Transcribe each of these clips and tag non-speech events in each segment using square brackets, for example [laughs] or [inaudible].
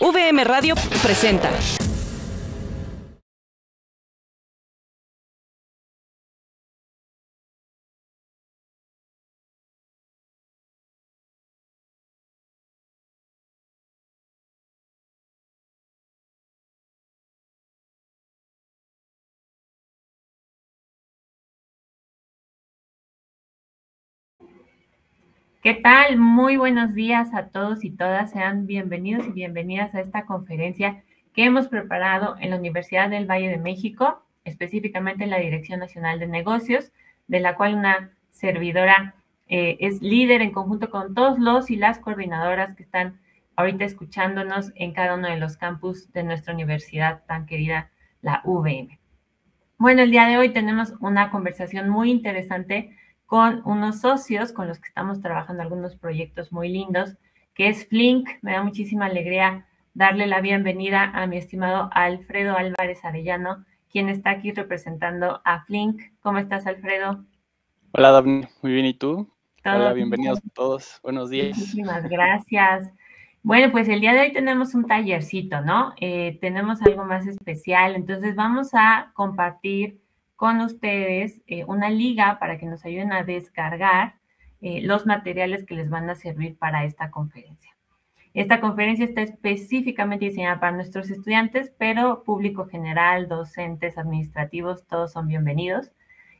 VM Radio presenta. ¿Qué tal? Muy buenos días a todos y todas. Sean bienvenidos y bienvenidas a esta conferencia que hemos preparado en la Universidad del Valle de México, específicamente en la Dirección Nacional de Negocios, de la cual una servidora eh, es líder en conjunto con todos los y las coordinadoras que están ahorita escuchándonos en cada uno de los campus de nuestra universidad tan querida, la UVM. Bueno, el día de hoy tenemos una conversación muy interesante con unos socios con los que estamos trabajando algunos proyectos muy lindos, que es Flink. Me da muchísima alegría darle la bienvenida a mi estimado Alfredo Álvarez Arellano, quien está aquí representando a Flink. ¿Cómo estás, Alfredo? Hola, Daphne. Muy bien, ¿y tú? Hola, bienvenidos a todos. Buenos días. Muchísimas gracias. Bueno, pues el día de hoy tenemos un tallercito, ¿no? Eh, tenemos algo más especial, entonces vamos a compartir con ustedes eh, una liga para que nos ayuden a descargar eh, los materiales que les van a servir para esta conferencia. Esta conferencia está específicamente diseñada para nuestros estudiantes, pero público general, docentes, administrativos, todos son bienvenidos.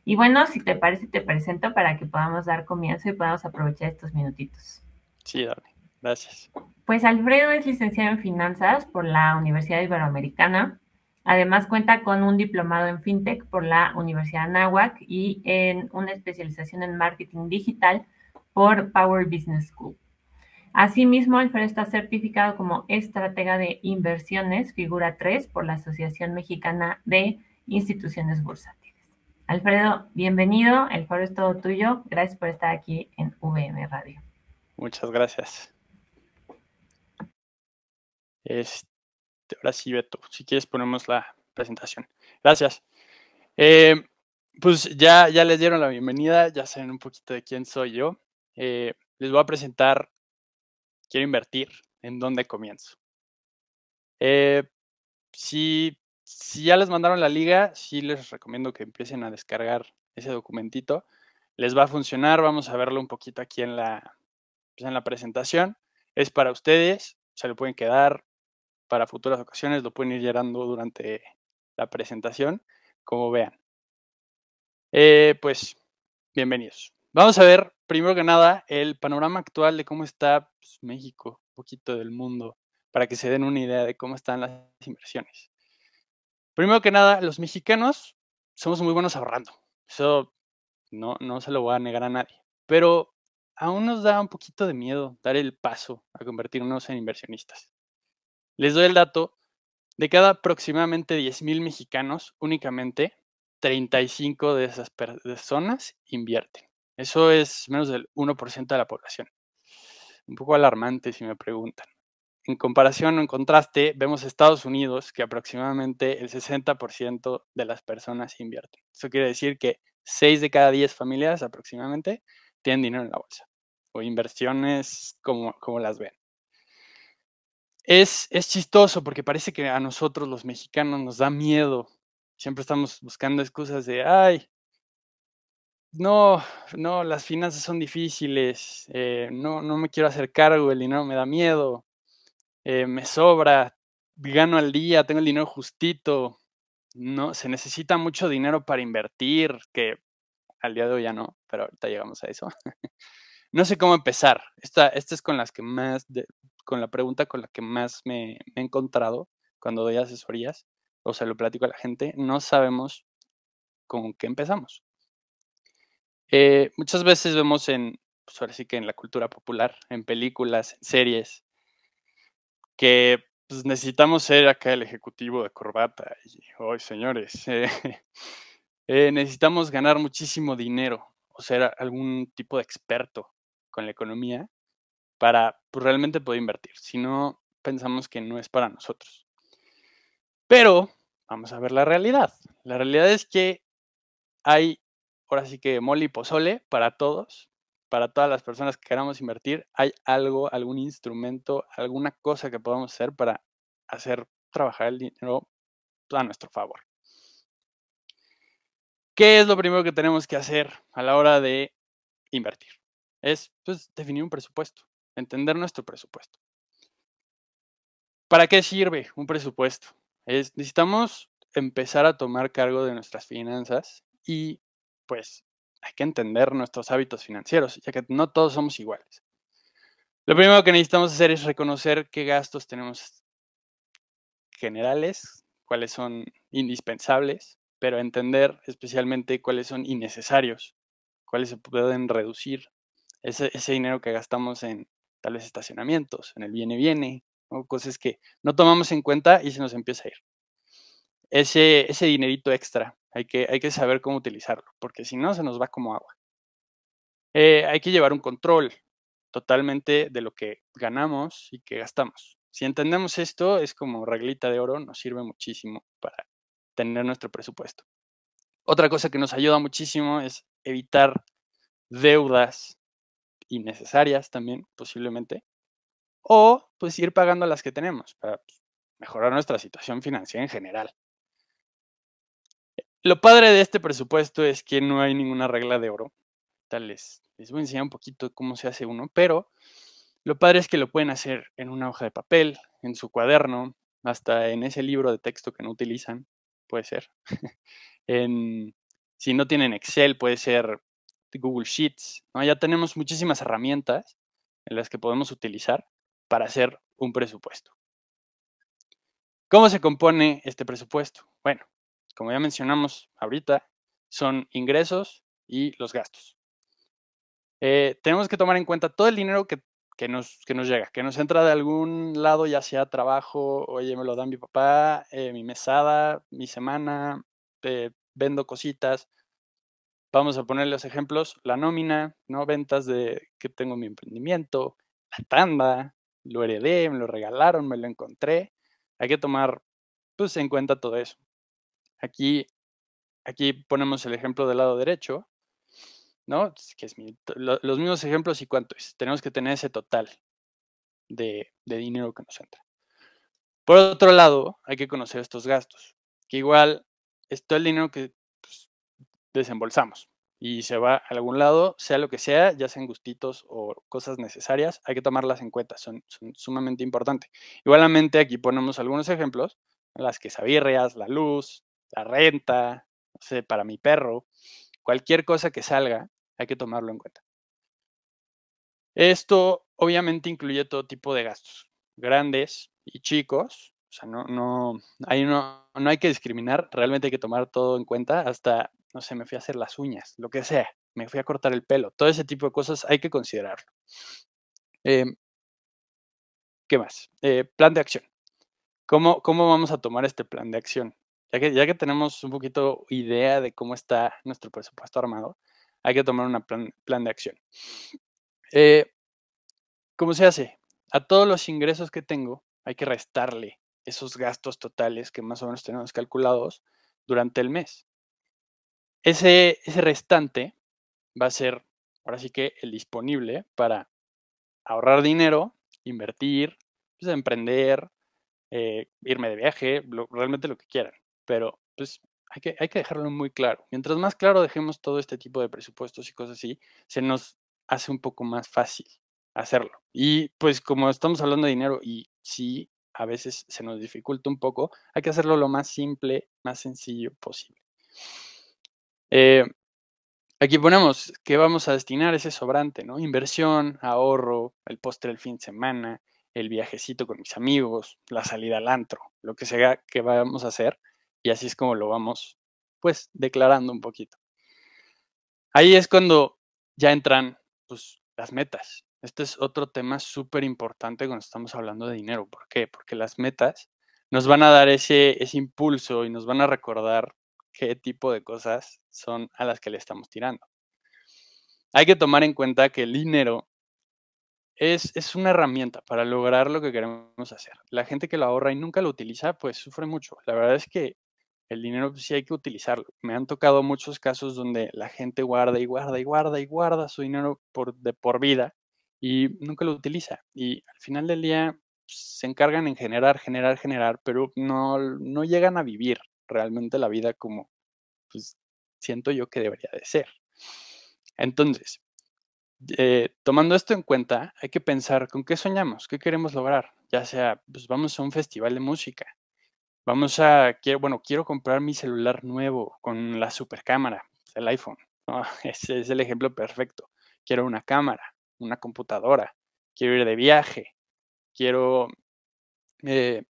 Y bueno, si te parece, te presento para que podamos dar comienzo y podamos aprovechar estos minutitos. Sí, Gracias. Pues Alfredo es licenciado en finanzas por la Universidad Iberoamericana. Además cuenta con un diplomado en FinTech por la Universidad Anáhuac y en una especialización en marketing digital por Power Business School. Asimismo, Alfredo está certificado como estratega de inversiones, figura 3, por la Asociación Mexicana de Instituciones Bursátiles. Alfredo, bienvenido, el foro es todo tuyo. Gracias por estar aquí en VM Radio. Muchas gracias. Este ahora sí, Beto, si quieres ponemos la presentación. Gracias. Eh, pues ya, ya les dieron la bienvenida, ya saben un poquito de quién soy yo. Eh, les voy a presentar, quiero invertir, en dónde comienzo. Eh, si, ya les mandaron la liga, sí les recomiendo que empiecen a descargar ese documentito. Les va a funcionar, vamos a verlo un poquito aquí en la, pues en la presentación. Es para ustedes, se lo pueden quedar, para futuras ocasiones, lo pueden ir llenando durante la presentación, como vean. Eh, pues, bienvenidos. Vamos a ver, primero que nada, el panorama actual de cómo está pues, México, un poquito del mundo, para que se den una idea de cómo están las inversiones. Primero que nada, los mexicanos somos muy buenos ahorrando. Eso no, no se lo voy a negar a nadie. Pero aún nos da un poquito de miedo dar el paso a convertirnos en inversionistas. Les doy el dato, de cada aproximadamente 10.000 mexicanos, únicamente 35 de esas personas invierten. Eso es menos del 1% de la población. Un poco alarmante si me preguntan. En comparación o en contraste, vemos Estados Unidos que aproximadamente el 60% de las personas invierten. Eso quiere decir que 6 de cada 10 familias aproximadamente tienen dinero en la bolsa o inversiones como, como las ven es, chistoso porque parece que a nosotros los mexicanos nos da miedo. Siempre estamos buscando excusas de, ay, no, no, las finanzas son difíciles, eh, no, no me quiero hacer cargo, el dinero me da miedo, eh, me sobra, gano al día, tengo el dinero justito, no, se necesita mucho dinero para invertir, que al día de hoy ya no, pero ahorita llegamos a eso. [laughs] no sé cómo empezar, esta, esta es con las que más con la pregunta con la que más me, he encontrado cuando doy asesorías, o sea, lo platico a la gente, no sabemos con qué empezamos. Eh, muchas veces vemos en, pues, ahora sí que en la cultura popular, en películas, en series, que pues, necesitamos ser acá el ejecutivo de corbata. Y, hoy, señores, eh, [laughs] eh, necesitamos ganar muchísimo dinero o ser algún tipo de experto con la economía para pues, realmente poder invertir. Si no, pensamos que no es para nosotros. Pero vamos a ver la realidad. La realidad es que hay, ahora sí que moli y pozole para todos, para todas las personas que queramos invertir, hay algo, algún instrumento, alguna cosa que podamos hacer para hacer trabajar el dinero a nuestro favor. ¿Qué es lo primero que tenemos que hacer a la hora de invertir? Es pues, definir un presupuesto entender nuestro presupuesto. ¿Para qué sirve un presupuesto? necesitamos empezar a tomar cargo de nuestras finanzas y pues hay que entender nuestros hábitos financieros, ya que no todos somos iguales. Lo primero que necesitamos hacer es reconocer qué gastos tenemos generales, cuáles son indispensables, pero entender especialmente cuáles son innecesarios, cuáles se pueden reducir. ese dinero que gastamos en tal estacionamientos, en el viene-viene, cosas que no tomamos en cuenta y se nos empieza a ir. Ese, ese dinerito extra, hay que, hay que saber cómo utilizarlo, porque si no, se nos va como agua. Eh, hay que llevar un control totalmente de lo que ganamos y que gastamos. Si entendemos esto, es como reglita de oro, nos sirve muchísimo para tener nuestro presupuesto. Otra cosa que nos ayuda muchísimo es evitar deudas necesarias también, posiblemente, o pues ir pagando las que tenemos para pues, mejorar nuestra situación financiera en general. Lo padre de este presupuesto es que no hay ninguna regla de oro. Tal les, les voy a enseñar un poquito cómo se hace uno, pero lo padre es que lo pueden hacer en una hoja de papel, en su cuaderno, hasta en ese libro de texto que no utilizan, puede ser. [laughs] si no tienen Excel, puede ser este, Google Sheets. Ya tenemos muchísimas herramientas en las que podemos utilizar para hacer un presupuesto. ¿Cómo se compone este presupuesto? Bueno, como ya mencionamos ahorita, son ingresos y los gastos. Eh, tenemos que tomar en cuenta todo el dinero que, nos, llega, que nos entra de algún lado, ya sea trabajo, oye, me lo da mi papá, eh, mi mesada, mi semana, eh, vendo cositas, vamos a poner los ejemplos, la nómina, ¿no? Ventas de que tengo mi emprendimiento, la tanda, lo heredé, me lo regalaron, me lo encontré. Hay que tomar pues, en cuenta todo eso. Aquí, aquí ponemos el ejemplo del lado derecho, ¿no? los mismos ejemplos y cuánto Tenemos que tener ese total de, de dinero que nos entra. Por otro lado, hay que conocer estos gastos, que igual es todo el dinero que desembolsamos y se va a algún lado, sea lo que sea, ya sean gustitos o cosas necesarias, hay que tomarlas en cuenta, son, sumamente importantes. Igualmente aquí ponemos algunos ejemplos, las quesabirrias, la luz, la renta, no sé, para mi perro, cualquier cosa que salga, hay que tomarlo en cuenta. Esto obviamente incluye todo tipo de gastos, grandes y chicos, o sea, no, hay, no hay que discriminar, realmente hay que tomar todo en cuenta, hasta no sé, me fui a hacer las uñas, lo que sea, me fui a cortar el pelo, todo ese tipo de cosas hay que considerarlo. Eh, ¿Qué más? Eh, plan de acción. ¿Cómo, ¿Cómo vamos a tomar este plan de acción? Ya que, ya que tenemos un poquito idea de cómo está nuestro presupuesto armado, hay que tomar un plan, de acción. Eh, ¿Cómo se hace? A todos los ingresos que tengo hay que restarle esos gastos totales que más o menos tenemos calculados durante el mes. Ese, restante va a ser, ahora sí que, el disponible para ahorrar dinero, invertir, pues, emprender, eh, irme de viaje, realmente lo que quieran. Pero pues hay que, hay que dejarlo muy claro. Mientras más claro dejemos todo este tipo de presupuestos y cosas así, se nos hace un poco más fácil hacerlo. Y pues como estamos hablando de dinero y sí, a veces se nos dificulta un poco, hay que hacerlo lo más simple, más sencillo posible. Eh, aquí ponemos que vamos a destinar ese sobrante, ¿no? Inversión, ahorro, el postre del fin de semana, el viajecito con mis amigos, la salida al antro, lo que sea que vamos a hacer. Y así es como lo vamos, pues, declarando un poquito. Ahí es cuando ya entran, pues, las metas. Este es otro tema súper importante cuando estamos hablando de dinero. ¿Por qué? Porque las metas nos van a dar ese, ese impulso y nos van a recordar qué tipo de cosas son a las que le estamos tirando. Hay que tomar en cuenta que el dinero es, una herramienta para lograr lo que queremos hacer. La gente que lo ahorra y nunca lo utiliza, pues sufre mucho. La verdad es que el dinero pues, sí hay que utilizarlo. Me han tocado muchos casos donde la gente guarda y guarda y guarda y guarda su dinero por, de por vida y nunca lo utiliza. Y al final del día pues, se encargan en generar, generar, generar, pero no, no llegan a vivir, realmente la vida como pues, siento yo que debería de ser. Entonces, eh, tomando esto en cuenta, hay que pensar con qué soñamos, qué queremos lograr, ya sea, pues vamos a un festival de música, vamos a, quiero, bueno, quiero comprar mi celular nuevo con la supercámara, el iPhone, [laughs] ese es el ejemplo perfecto, quiero una cámara, una computadora, quiero ir de viaje, quiero eh,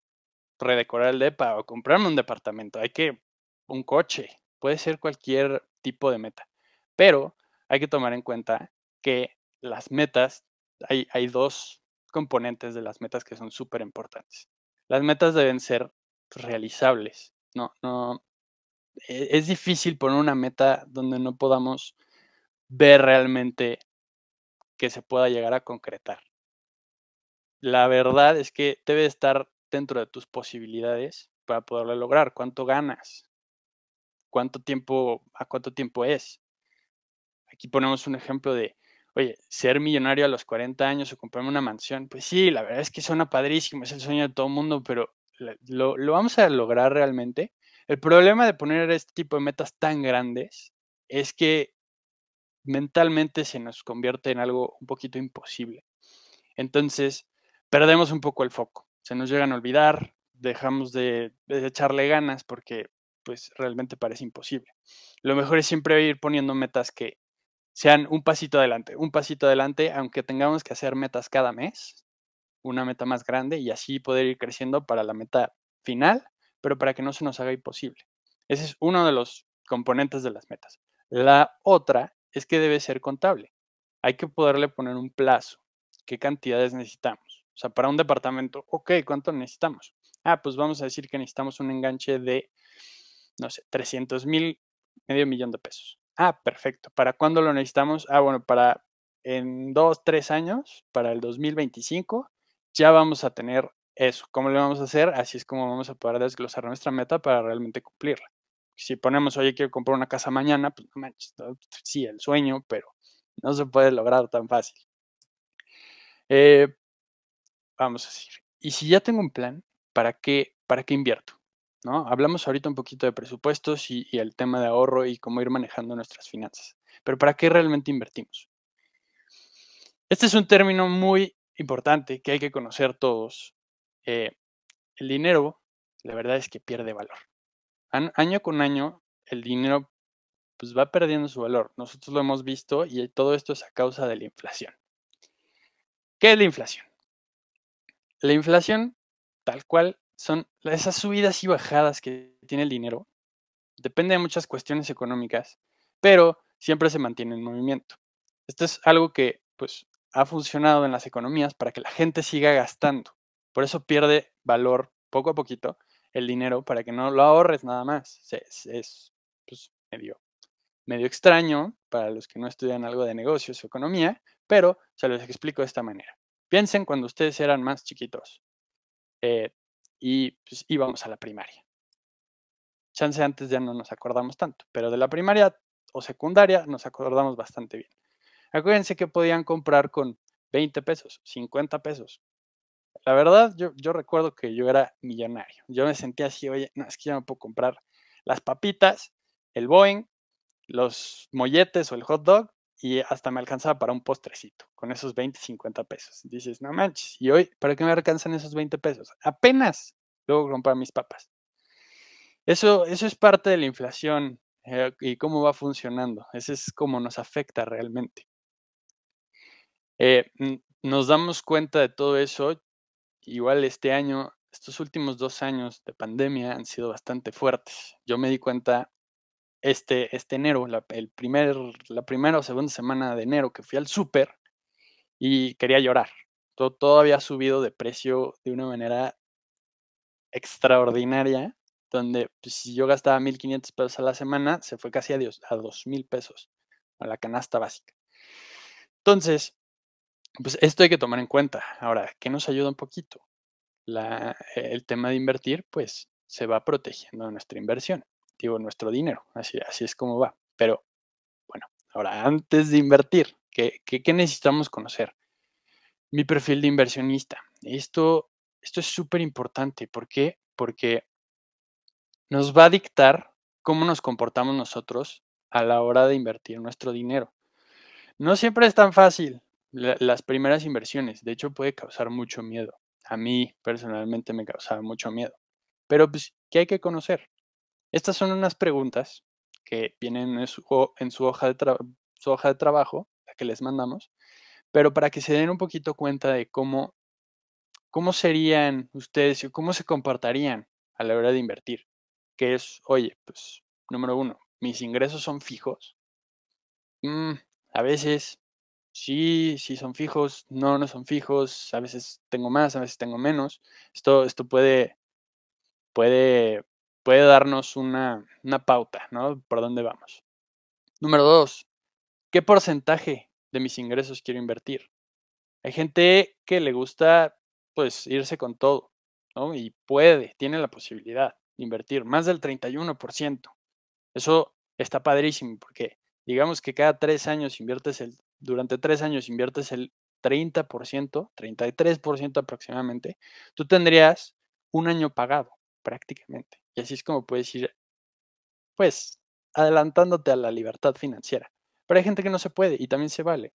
redecorar el depa o comprarme un departamento, hay que un coche, puede ser cualquier tipo de meta. Pero hay que tomar en cuenta que las metas, hay, dos componentes de las metas que son súper importantes. Las metas deben ser realizables, no, no, e, es difícil poner una meta donde no podamos ver realmente que se pueda llegar a concretar. La verdad es que debe estar dentro de tus posibilidades para poderlo lograr, cuánto ganas, cuánto tiempo, a cuánto tiempo es. Aquí ponemos un ejemplo de, oye, ser millonario a los 40 años o comprarme una mansión, pues sí, la verdad es que suena padrísimo, es el sueño de todo el mundo, pero lo vamos a lograr realmente? El problema de poner este tipo de metas tan grandes es que mentalmente se nos convierte en algo un poquito imposible. Entonces, perdemos un poco el foco se nos llegan a olvidar, dejamos de, echarle ganas porque pues realmente parece imposible. Lo mejor es siempre ir poniendo metas que sean un pasito adelante, un pasito adelante, aunque tengamos que hacer metas cada mes, una meta más grande y así poder ir creciendo para la meta final, pero para que no se nos haga imposible. Ese es uno de los componentes de las metas. La otra es que debe ser contable. Hay que poderle poner un plazo, qué cantidades necesitamos o sea, para un departamento, ok, ¿cuánto necesitamos? Ah, pues vamos a decir que necesitamos un enganche de, no sé, 300 mil, medio millón de pesos. Ah, perfecto. ¿Para cuándo lo necesitamos? Ah, bueno, para en dos, tres años, para el 2025, ya vamos a tener eso. ¿Cómo lo vamos a hacer? Así es como vamos a poder desglosar nuestra meta para realmente cumplirla. Si ponemos, oye, quiero comprar una casa mañana, pues no manches, sí, el sueño, pero no se puede lograr tan fácil. Eh, vamos a decir, y si ya tengo un plan, ¿para qué, para invierto? ¿No? Hablamos ahorita un poquito de presupuestos y, el tema de ahorro y cómo ir manejando nuestras finanzas, pero ¿para qué realmente invertimos? Este es un término muy importante que hay que conocer todos. Eh, el dinero, la verdad es que pierde valor. año con año, el dinero pues, va perdiendo su valor. Nosotros lo hemos visto y todo esto es a causa de la inflación. ¿Qué es la inflación? la inflación, tal cual, son esas subidas y bajadas que tiene el dinero. Depende de muchas cuestiones económicas, pero siempre se mantiene en movimiento. Esto es algo que pues, ha funcionado en las economías para que la gente siga gastando. Por eso pierde valor poco a poquito el dinero para que no lo ahorres nada más. Es, pues, medio, medio extraño para los que no estudian algo de negocios o economía, pero se los explico de esta manera. Piensen cuando ustedes eran más chiquitos eh, y pues, íbamos a la primaria. Chance antes ya no nos acordamos tanto, pero de la primaria o secundaria nos acordamos bastante bien. Acuérdense que podían comprar con 20 pesos, 50 pesos. La verdad, yo, recuerdo que yo era millonario. Yo me sentía así, oye, no, es que ya no puedo comprar las papitas, el Boeing, los molletes o el hot dog, y hasta me alcanzaba para un postrecito con esos 20, 50 pesos. Dices, no manches, ¿y hoy para qué me alcanzan esos 20 pesos? Apenas luego comprar mis papas. Eso, eso es parte de la inflación eh, y cómo va funcionando. Ese es cómo nos afecta realmente. Eh, nos damos cuenta de todo eso. Igual este año, estos últimos dos años de pandemia han sido bastante fuertes. Yo me di cuenta este, este, enero, la, el primer, la primera o segunda semana de enero que fui al súper y quería llorar. Todo, había subido de precio de una manera extraordinaria, donde pues, si yo gastaba 1.500 pesos a la semana, se fue casi a, a 2.000 pesos a la canasta básica. Entonces, pues esto hay que tomar en cuenta. Ahora, ¿qué nos ayuda un poquito? el tema de invertir, pues se va protegiendo nuestra inversión nuestro dinero. Así, así es como va. Pero bueno, ahora, antes de invertir, ¿qué, qué, necesitamos conocer? Mi perfil de inversionista. Esto, esto es súper importante. ¿Por qué? Porque nos va a dictar cómo nos comportamos nosotros a la hora de invertir nuestro dinero. No siempre es tan fácil las primeras inversiones. De hecho, puede causar mucho miedo. A mí personalmente me causaba mucho miedo. Pero pues, ¿qué hay que conocer? Estas son unas preguntas que vienen en su, hoja, de trabajo, la que les mandamos, pero para que se den un poquito cuenta de cómo, cómo serían ustedes y cómo se comportarían a la hora de invertir, que es, oye, pues número uno, mis ingresos son fijos. Mm, a veces sí, sí son fijos, no, no son fijos, a veces tengo más, a veces tengo menos. Esto, esto puede, puede puede darnos una, pauta, ¿no? Por dónde vamos. Número dos, ¿qué porcentaje de mis ingresos quiero invertir? Hay gente que le gusta, pues, irse con todo, ¿no? Y puede, tiene la posibilidad de invertir más del 31%. Eso está padrísimo porque digamos que cada tres años inviertes el, durante tres años inviertes el 30%, 33% aproximadamente, tú tendrías un año pagado prácticamente. Y así es como puedes ir, pues, adelantándote a la libertad financiera. Pero hay gente que no se puede y también se vale,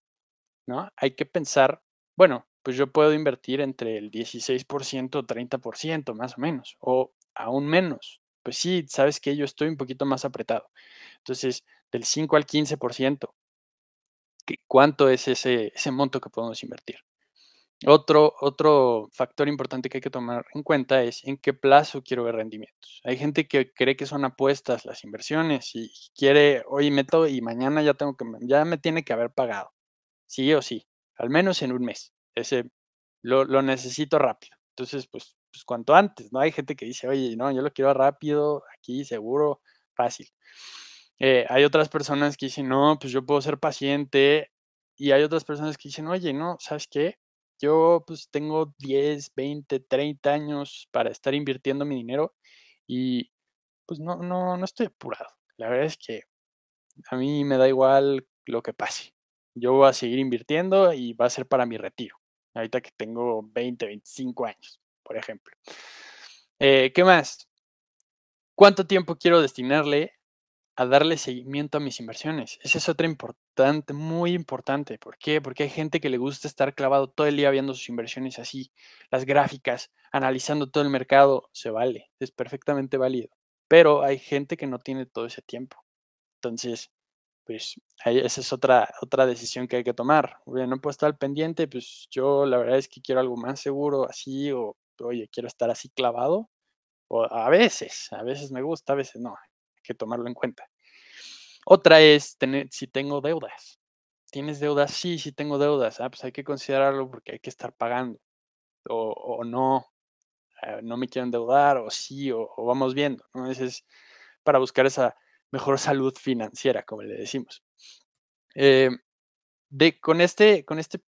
¿no? Hay que pensar, bueno, pues yo puedo invertir entre el 16% o 30%, más o menos, o aún menos. Pues sí, sabes que yo estoy un poquito más apretado. Entonces, del 5 al 15%, ¿cuánto es ese, ese monto que podemos invertir? Otro, otro factor importante que hay que tomar en cuenta es en qué plazo quiero ver rendimientos. Hay gente que cree que son apuestas las inversiones y quiere, hoy meto y mañana ya tengo que, ya me tiene que haber pagado. Sí o sí, al menos en un mes. Ese lo, lo necesito rápido. Entonces, pues, pues cuanto antes, ¿no? Hay gente que dice, oye, no, yo lo quiero rápido, aquí, seguro, fácil. Eh, hay otras personas que dicen, no, pues yo puedo ser paciente. Y hay otras personas que dicen, oye, no, ¿sabes qué? Yo pues tengo 10, 20, 30 años para estar invirtiendo mi dinero y pues no, no, no estoy apurado. La verdad es que a mí me da igual lo que pase. Yo voy a seguir invirtiendo y va a ser para mi retiro. Ahorita que tengo 20, 25 años, por ejemplo. Eh, ¿Qué más? ¿Cuánto tiempo quiero destinarle a darle seguimiento a mis inversiones. Esa es otra importante, muy importante. ¿Por qué? Porque hay gente que le gusta estar clavado todo el día viendo sus inversiones así, las gráficas, analizando todo el mercado. Se vale, es perfectamente válido. Pero hay gente que no tiene todo ese tiempo. Entonces, pues esa es otra, otra decisión que hay que tomar. Oye, no puedo estar al pendiente, pues yo la verdad es que quiero algo más seguro, así, o oye, quiero estar así clavado. O a veces, a veces me gusta, a veces no que tomarlo en cuenta. Otra es tener, si tengo deudas. ¿Tienes deudas? Sí, sí tengo deudas. Ah, pues hay que considerarlo porque hay que estar pagando. O, no, ah, no me quiero endeudar, o sí, o, vamos viendo. ¿no? Ese para buscar esa mejor [laughs] salud financiera, como le decimos. Eh, de, con este, con este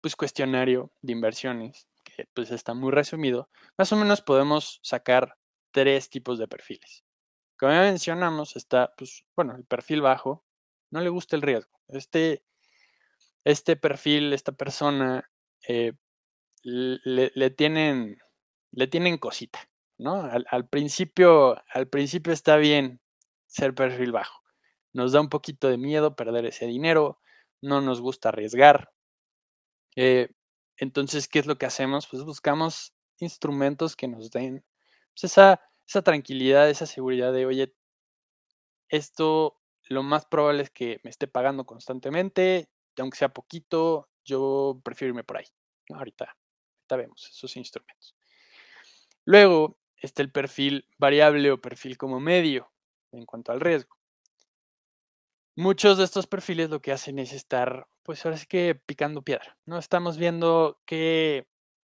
pues, cuestionario de inversiones, que pues está muy resumido, más o menos podemos sacar tres tipos de perfiles. Como ya mencionamos, está, pues, bueno, el perfil bajo, no le gusta el riesgo. Este, este perfil, esta persona, eh, le, tienen, le tienen cosita, ¿no? Al, principio, al principio está bien ser perfil bajo. Nos da un poquito de miedo perder ese dinero, no nos gusta arriesgar. Eh, entonces, ¿qué es lo que hacemos? Pues buscamos instrumentos que nos den pues, esa esa tranquilidad, esa seguridad de, oye, esto lo más probable es que me esté pagando constantemente, aunque sea poquito, yo prefiero irme por ahí. Ahorita, ahorita vemos esos instrumentos. Luego está el perfil variable o perfil como medio en cuanto al riesgo. Muchos de estos perfiles lo que hacen es estar, pues ahora sí que picando piedra, ¿no? Estamos viendo qué,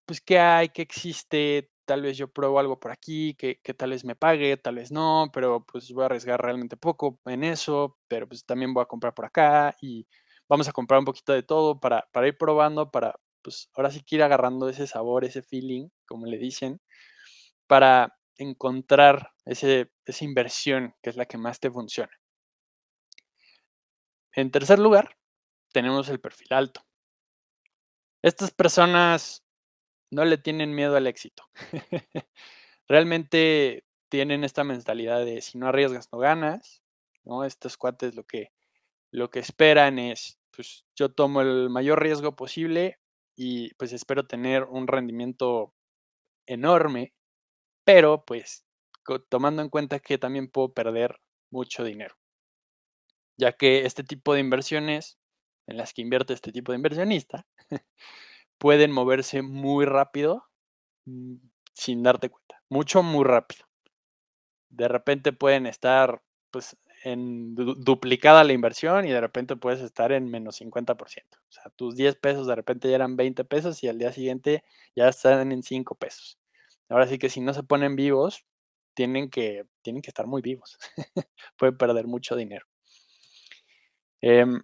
pues qué hay, qué existe, tal vez yo pruebo algo por aquí, que, tal vez me pague, tal vez no, pero pues voy a arriesgar realmente poco en eso, pero pues también voy a comprar por acá y vamos a comprar un poquito de todo para, para ir probando, para pues ahora sí que ir agarrando ese sabor, ese feeling, como le dicen, para encontrar esa inversión que es la que más te funciona. En tercer lugar, tenemos el perfil alto. Estas personas no le tienen miedo al éxito. Realmente tienen esta mentalidad de si no arriesgas no ganas, ¿no? Estos cuates lo que, lo que esperan es, pues yo tomo el mayor riesgo posible y pues espero tener un rendimiento enorme, pero pues tomando en cuenta que también puedo perder mucho dinero, ya que este tipo de inversiones en las que invierte este tipo de inversionista [laughs] pueden moverse muy rápido mm, sin darte cuenta. Mucho, muy rápido. De repente pueden estar pues en duplicada la inversión y de repente puedes estar en menos 50%. O sea, tus 10 pesos de repente ya eran 20 pesos y al día siguiente ya están en 5 pesos. Ahora sí que si no se ponen vivos, tienen que, tienen que estar muy vivos. [laughs] pueden perder mucho dinero. Em,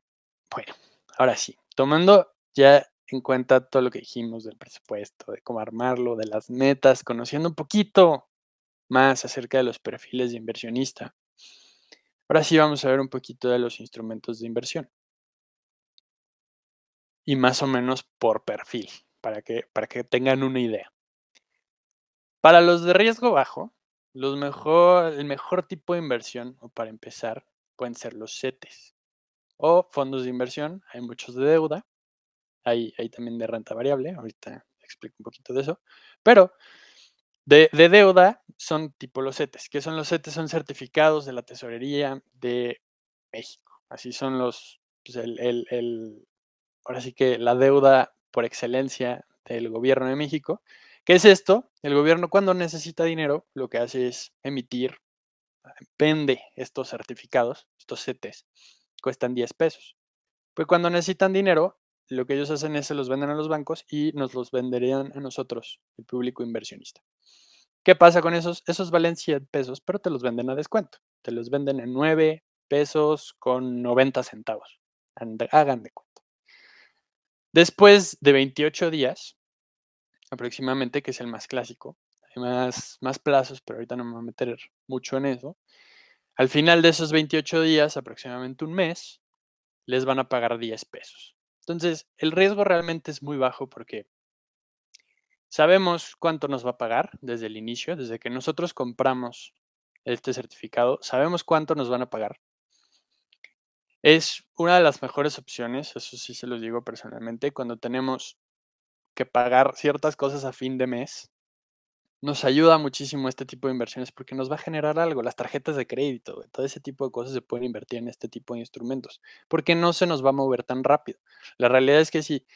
bueno, ahora sí, tomando ya en cuenta todo lo que dijimos del presupuesto, de cómo armarlo, de las metas, conociendo un poquito más acerca de los perfiles de inversionista. Ahora sí vamos a ver un poquito de los instrumentos de inversión. Y más o menos por perfil, para que, para que tengan una idea. Para los de riesgo bajo, el mejor tipo de inversión, o para empezar, pueden ser los CETES o fondos de inversión, hay muchos de deuda, hay, también de renta variable, ahorita explico un poquito de eso, pero de, deuda son tipo los CETES. que son los CETES? Son certificados de la tesorería de México. Así son los, pues el, ahora sí que la deuda por excelencia del gobierno de México. ¿Qué es esto? El gobierno cuando necesita dinero lo que hace es emitir, pende estos certificados, estos CETES, cuestan 10 pesos. Pues cuando necesitan dinero, lo que ellos hacen es se los venden a los bancos y nos los venderían a nosotros, el público inversionista. ¿Qué pasa con esos? Esos valen 100 pesos, pero te los venden a descuento. Te los venden en 9 pesos con 90 centavos. hagan de cuenta. Después de 28 días, aproximadamente, que es el más clásico, hay más, más plazos, pero ahorita no me voy a meter mucho en eso. Al final de esos 28 días, aproximadamente un mes, les van a pagar 10 pesos. Entonces, el riesgo realmente es muy bajo porque sabemos cuánto nos va a pagar desde el inicio, desde que nosotros compramos este certificado, sabemos cuánto nos van a pagar. Es una de las mejores opciones, eso sí se los digo personalmente, cuando tenemos que pagar ciertas cosas a fin de mes, nos ayuda muchísimo este tipo de inversiones porque nos va a generar algo, las tarjetas de crédito, todo ese tipo de cosas se pueden invertir en este tipo de instrumentos, porque no se nos va a mover tan rápido. La realidad es que si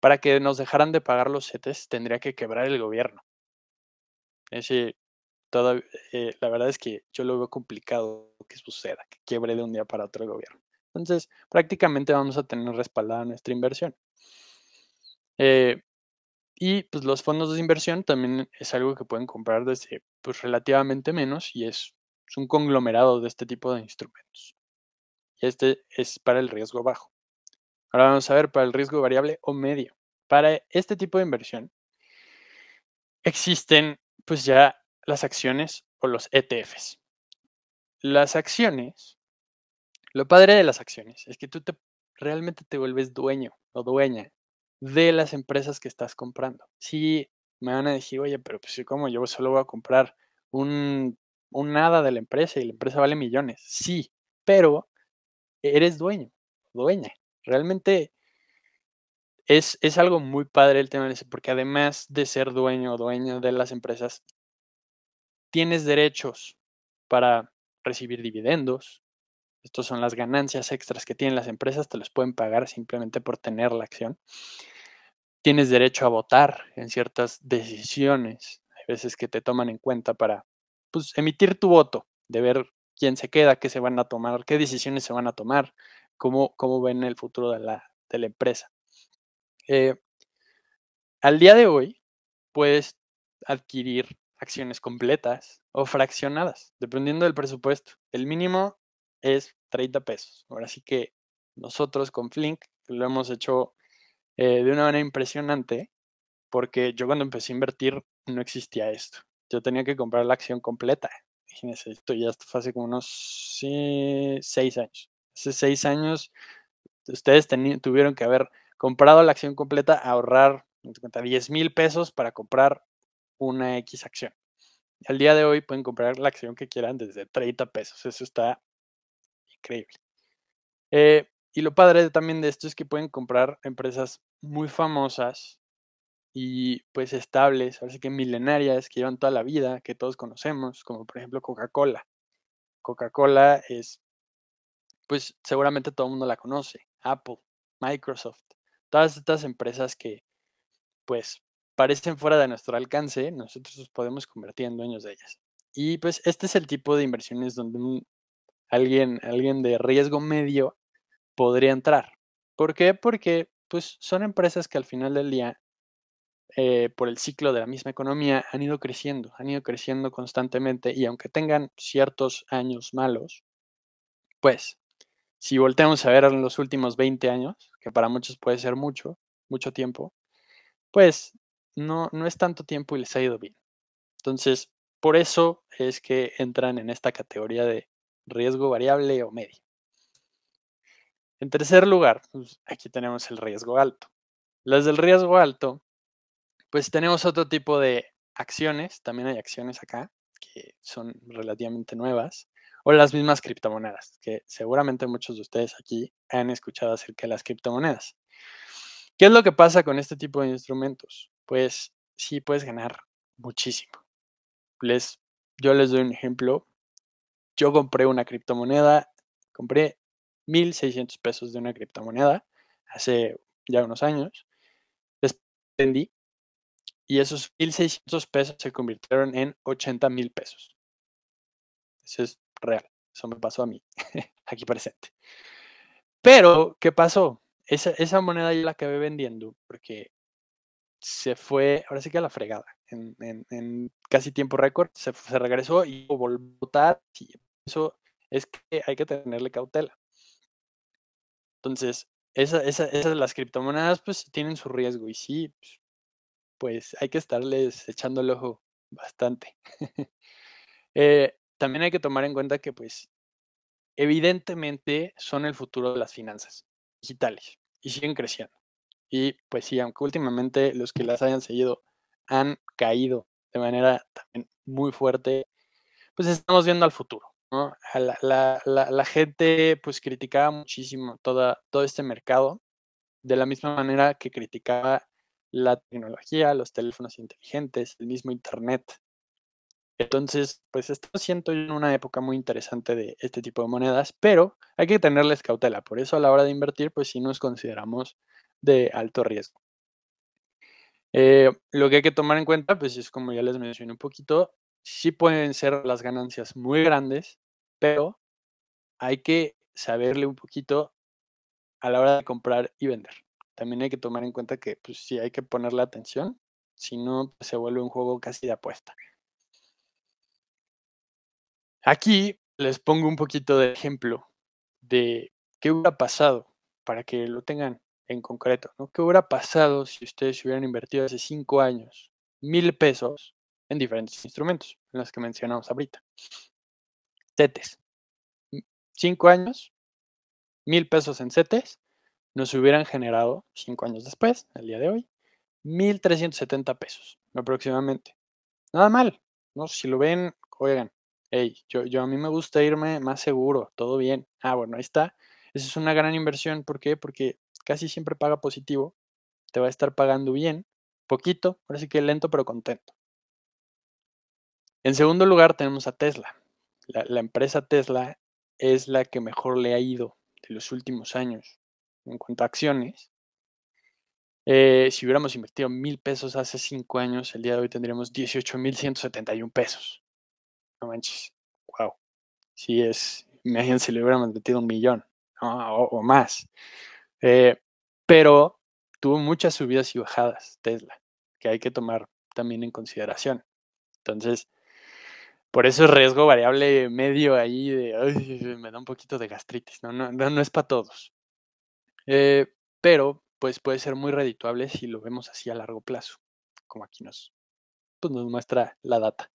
para que nos dejaran de pagar los CETES tendría que quebrar el gobierno. Es decir, toda, eh, la verdad es que yo lo veo complicado que suceda, que quiebre de un día para otro el gobierno. Entonces, prácticamente vamos a tener respaldada nuestra inversión. Eh, y pues los fondos de inversión también es algo que pueden comprar desde pues, relativamente menos y es, un conglomerado de este tipo de instrumentos. Y este es para el riesgo bajo. Ahora vamos a ver para el riesgo variable o medio. Para este tipo de inversión existen pues ya las acciones o los ETFs. Las acciones, lo padre de las acciones es que tú te, realmente te vuelves dueño o dueña de las empresas que estás comprando. Si me van a decir, oye, pero pues como yo solo voy a comprar un, nada de la empresa y la empresa vale millones. Sí, pero eres dueño, dueña. Realmente es, algo muy padre el tema de ese, porque además de ser dueño o dueña de las empresas, tienes derechos para recibir dividendos, estas son las ganancias extras que tienen las empresas, te las pueden pagar simplemente por tener la acción. Tienes derecho a votar en ciertas decisiones. Hay veces que te toman en cuenta para pues, emitir tu voto, de ver quién se queda, qué se van a tomar, qué decisiones se van a tomar, cómo, cómo ven el futuro de la, empresa. Eh, al día de hoy, puedes adquirir acciones completas o fraccionadas, dependiendo del presupuesto. El mínimo es 30 pesos. Ahora sí que nosotros con Flink lo hemos hecho eh, de una manera impresionante, porque yo cuando empecé a invertir no existía esto. Yo tenía que comprar la acción completa. Imagínense, esto ya fue hace como unos seis años. Hace seis años ustedes tuvieron que haber comprado la acción completa, ahorrar 10 mil pesos para comprar una X acción. Al día de hoy pueden comprar la acción que quieran desde 30 pesos. Eso está increíble. Eh, y lo padre también de esto es que pueden comprar empresas muy famosas y pues estables, así que milenarias, que llevan toda la vida, que todos conocemos, como por ejemplo Coca-Cola. Coca-Cola es, pues seguramente todo el mundo la conoce, Apple, Microsoft, todas estas empresas que pues parecen fuera de nuestro alcance, nosotros nos podemos convertir en dueños de ellas. Y pues este es el tipo de inversiones donde un alguien, alguien de riesgo medio podría entrar. ¿Por qué? Porque pues, son empresas que al final del día, eh, por el ciclo de la misma economía, han ido creciendo, han ido creciendo constantemente y aunque tengan ciertos años malos, pues si volteamos a ver en los últimos 20 años, que para muchos puede ser mucho, mucho tiempo, pues no, no es tanto tiempo y les ha ido bien. Entonces, por eso es que entran en esta categoría de riesgo variable o medio. En tercer lugar, pues, aquí tenemos el riesgo alto. Las del riesgo alto, pues tenemos otro tipo de acciones, también hay acciones acá que son relativamente nuevas, o las mismas criptomonedas, que seguramente muchos de ustedes aquí han escuchado acerca de las criptomonedas. ¿Qué es lo que pasa con este tipo de instrumentos? Pues sí puedes ganar muchísimo. Les, yo les doy un ejemplo yo compré una criptomoneda, compré 1.600 pesos de una criptomoneda hace ya unos años, después vendí y esos 1.600 pesos se convirtieron en 80.000 pesos. Eso es real, eso me pasó a mí, [laughs] aquí presente. Pero, ¿qué pasó? Esa, esa moneda yo la acabé vendiendo porque se fue, ahora sí que a la fregada, en, casi tiempo récord, se, regresó y volvió a votar eso es que hay que tenerle cautela. Entonces, esa, esa, esas las criptomonedas pues tienen su riesgo y sí, pues, pues hay que estarles echando el ojo bastante. [laughs] Eh, también hay que tomar en cuenta que pues evidentemente son el futuro de las finanzas digitales y siguen creciendo. Y pues sí, aunque últimamente los que las hayan seguido han caído de manera también muy fuerte, pues estamos viendo al futuro. La, gente pues criticaba muchísimo todo este mercado, de la misma manera que criticaba la tecnología, los teléfonos inteligentes, el mismo Internet. Entonces, pues estamos siento en una época muy interesante de este tipo de monedas, pero hay que tenerles cautela. Por eso a la hora de invertir, pues sí nos consideramos de alto riesgo. Eh, lo que hay que tomar en cuenta, pues es como ya les mencioné un poquito, sí pueden ser las ganancias muy grandes, pero hay que saberle un poquito a la hora de comprar y vender. También hay que tomar en cuenta que pues, sí hay que ponerle atención, si no pues, se vuelve un juego casi de apuesta. Aquí les pongo un poquito de ejemplo de qué hubiera pasado para que lo tengan en concreto. ¿no? ¿Qué hubiera pasado si ustedes hubieran invertido hace cinco años mil pesos en diferentes instrumentos, en los que mencionamos ahorita. CETES. Cinco años, mil pesos en CETES, nos hubieran generado, cinco años después, el día de hoy, 1.370 pesos aproximadamente. Nada mal, ¿no? Si lo ven, oigan, hey, yo, yo a mí me gusta irme más seguro, todo bien. Ah, bueno, ahí está. Esa es una gran inversión, ¿por qué? Porque casi siempre paga positivo, te va a estar pagando bien, poquito, parece que lento pero contento. En segundo lugar tenemos a Tesla. La, empresa Tesla es la que mejor le ha ido de los últimos años en cuanto a acciones. Eh, si hubiéramos invertido mil pesos hace cinco años, el día de hoy tendríamos 18.171 pesos. No manches, wow. Si es, imagínense, le hubiéramos metido un millón o, más. Eh, pero tuvo muchas subidas y bajadas Tesla, que hay que tomar también en consideración. Entonces, por eso es riesgo variable medio ahí de, me da un poquito de gastritis, no, no, no, es para todos. Eh, pero pues puede ser muy redituable si lo vemos así a largo plazo, como aquí nos, pues, nos muestra la data.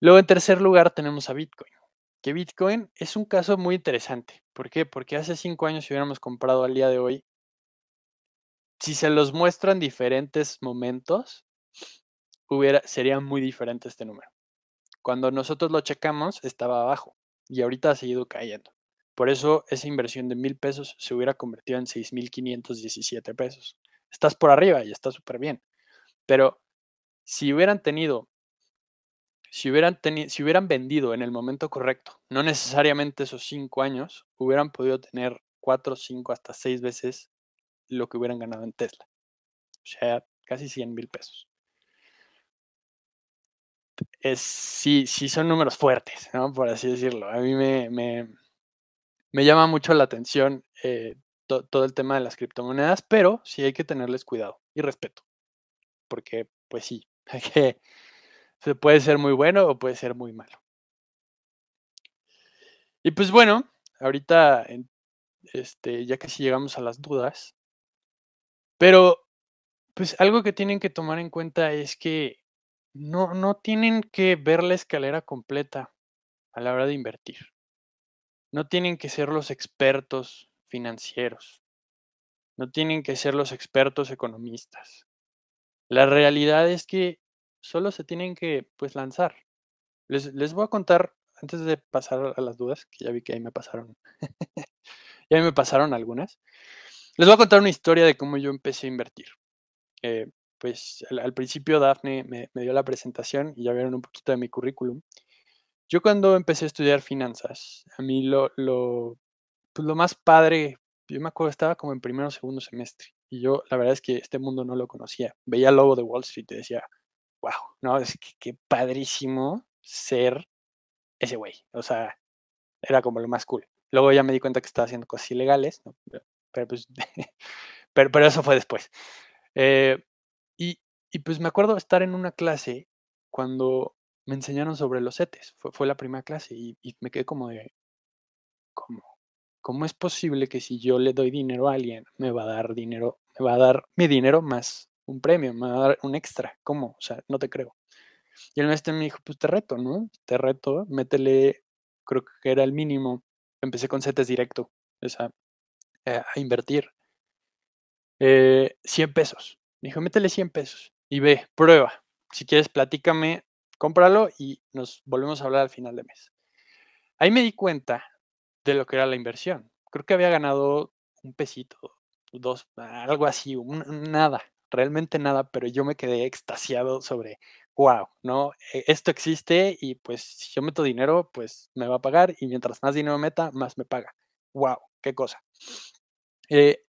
Luego en tercer lugar tenemos a Bitcoin, que Bitcoin es un caso muy interesante. ¿Por qué? Porque hace cinco años si hubiéramos comprado al día de hoy, si se los muestro en diferentes momentos, hubiera, sería muy diferente este número. Cuando nosotros lo checamos, estaba abajo y ahorita ha seguido cayendo. Por eso esa inversión de mil pesos se hubiera convertido en 6.517 pesos. Estás por arriba y está súper bien. Pero si hubieran tenido, si hubieran, tenido, si hubieran vendido en el momento correcto, no necesariamente esos cinco años, hubieran podido tener cuatro, cinco, hasta seis veces lo que hubieran ganado en Tesla. O sea, casi 100 mil pesos es, sí, sí son números fuertes, ¿no? Por así decirlo. A mí me, me, llama mucho la atención eh, todo el tema de las criptomonedas, pero sí hay que tenerles cuidado y respeto. Porque, pues sí, [laughs] se puede ser muy bueno o puede ser muy malo. Y pues bueno, ahorita, este, ya casi llegamos a las dudas, pero pues algo que tienen que tomar en cuenta es que no, tienen que ver la escalera completa a la hora de invertir. No tienen que ser los expertos financieros. No tienen que ser los expertos economistas. La realidad es que solo se tienen que pues lanzar. Les, voy a contar, antes de pasar a las dudas, que ya vi que ahí me pasaron, [laughs] ya me pasaron algunas, les voy a contar una historia de cómo yo empecé a invertir. Eh, pues al, principio Daphne me, dio la presentación y ya vieron un poquito de mi currículum. Yo cuando empecé a estudiar finanzas, a mí lo, pues, lo, más padre, yo me acuerdo, estaba como en primero o segundo semestre y yo la verdad es que este mundo no lo conocía. Veía el lobo de Wall Street y decía, wow, no, es que qué padrísimo ser ese güey. O sea, era como lo más cool. Luego ya me di cuenta que estaba haciendo cosas ilegales, pero, pues, [laughs] pero, eso fue después. Eh, y, pues me acuerdo estar en una clase cuando me enseñaron sobre los setes, fue, la primera clase y, me quedé como de, ¿cómo? es posible que si yo le doy dinero a alguien, me va a dar dinero, me va a dar mi dinero más un premio, me va a dar un extra? ¿Cómo? O sea, no te creo. Y el maestro me dijo, pues te reto, ¿no? Te reto, métele, creo que era el mínimo. Empecé con setes directo, o sea, eh, a invertir. Eh, 100 pesos. Me dijo, métele 100 pesos y ve, prueba. Si quieres, platícame, cómpralo y nos volvemos a hablar al final de mes. Ahí me di cuenta de lo que era la inversión. Creo que había ganado un pesito, dos, algo así, nada, realmente nada, pero yo me quedé extasiado sobre, wow, ¿no? E, esto existe y pues si yo meto dinero, pues me va a pagar y mientras más dinero meta, más me paga. Wow, qué cosa. Eh,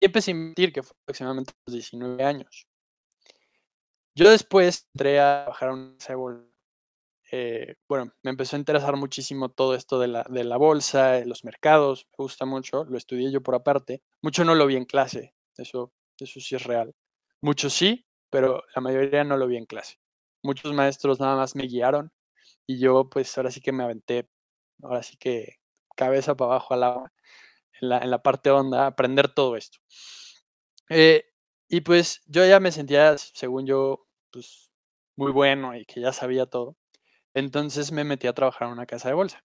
y empecé a que fue aproximadamente a los 19 años. Yo después entré a trabajar a un... Eh, bueno, me empezó a interesar muchísimo todo esto de la, de la bolsa, de los mercados, me gusta mucho, lo estudié yo por aparte. Mucho no lo vi en clase, eso, eso sí es real. Mucho sí, pero la mayoría no lo vi en clase. Muchos maestros nada más me guiaron y yo pues ahora sí que me aventé, ahora sí que cabeza para abajo al agua en la, parte onda, aprender todo esto. Eh, y pues yo ya me sentía, según yo, pues muy bueno y que ya sabía todo. Entonces me metí a trabajar en una casa de bolsa.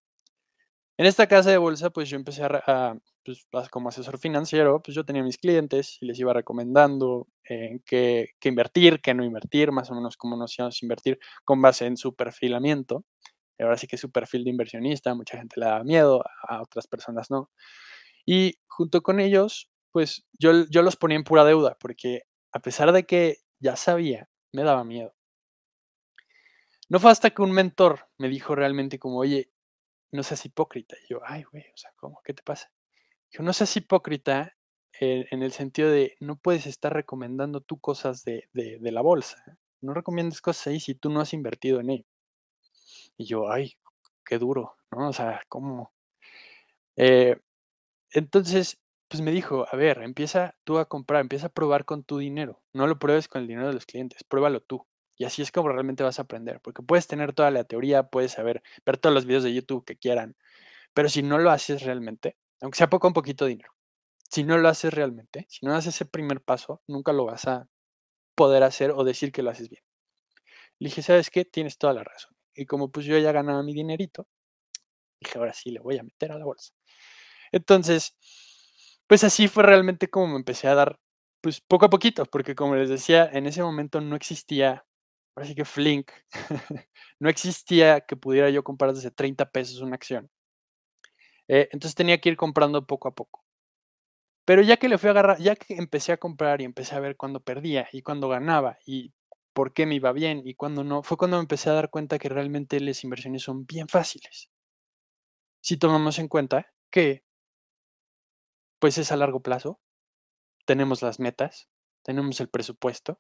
En esta casa de bolsa, pues yo empecé a, pues, como asesor financiero, pues yo tenía mis clientes y les iba recomendando en eh, qué, invertir, qué no invertir, más o menos cómo nos íbamos a invertir con base en su perfilamiento. Ahora sí que su perfil de inversionista, mucha gente le da miedo, a otras personas no. Y junto con ellos, pues yo, yo los ponía en pura deuda, porque a pesar de que ya sabía, me daba miedo. No fue hasta que un mentor me dijo realmente como, oye, no seas hipócrita. Y yo, ay, güey, o sea, ¿cómo? ¿Qué te pasa? Yo no seas hipócrita eh, en el sentido de no puedes estar recomendando tú cosas de, de, la bolsa. No recomiendes cosas ahí si tú no has invertido en ello. Y yo, ay, qué duro, ¿no? O sea, ¿cómo? Eh, entonces, pues me dijo, a ver, empieza tú a comprar, empieza a probar con tu dinero. No lo pruebes con el dinero de los clientes, pruébalo tú. Y así es como realmente vas a aprender, porque puedes tener toda la teoría, puedes saber, ver todos los videos de YouTube que quieran, pero si no lo haces realmente, aunque sea poco un poquito de dinero, si no lo haces realmente, si no haces ese primer paso, nunca lo vas a poder hacer o decir que lo haces bien. Le dije, ¿sabes qué? Tienes toda la razón. Y como pues yo ya ganaba mi dinerito, dije, ahora sí, le voy a meter a la bolsa. Entonces, pues así fue realmente como me empecé a dar, pues poco a poquito, porque como les decía, en ese momento no existía, parece que Flink, [laughs] no existía que pudiera yo comprar desde 30 pesos una acción. Eh, entonces tenía que ir comprando poco a poco. Pero ya que le fui a agarrar, ya que empecé a comprar y empecé a ver cuándo perdía y cuándo ganaba y por qué me iba bien y cuándo no, fue cuando me empecé a dar cuenta que realmente las inversiones son bien fáciles. Si tomamos en cuenta que pues es a largo plazo. Tenemos las metas, tenemos el presupuesto.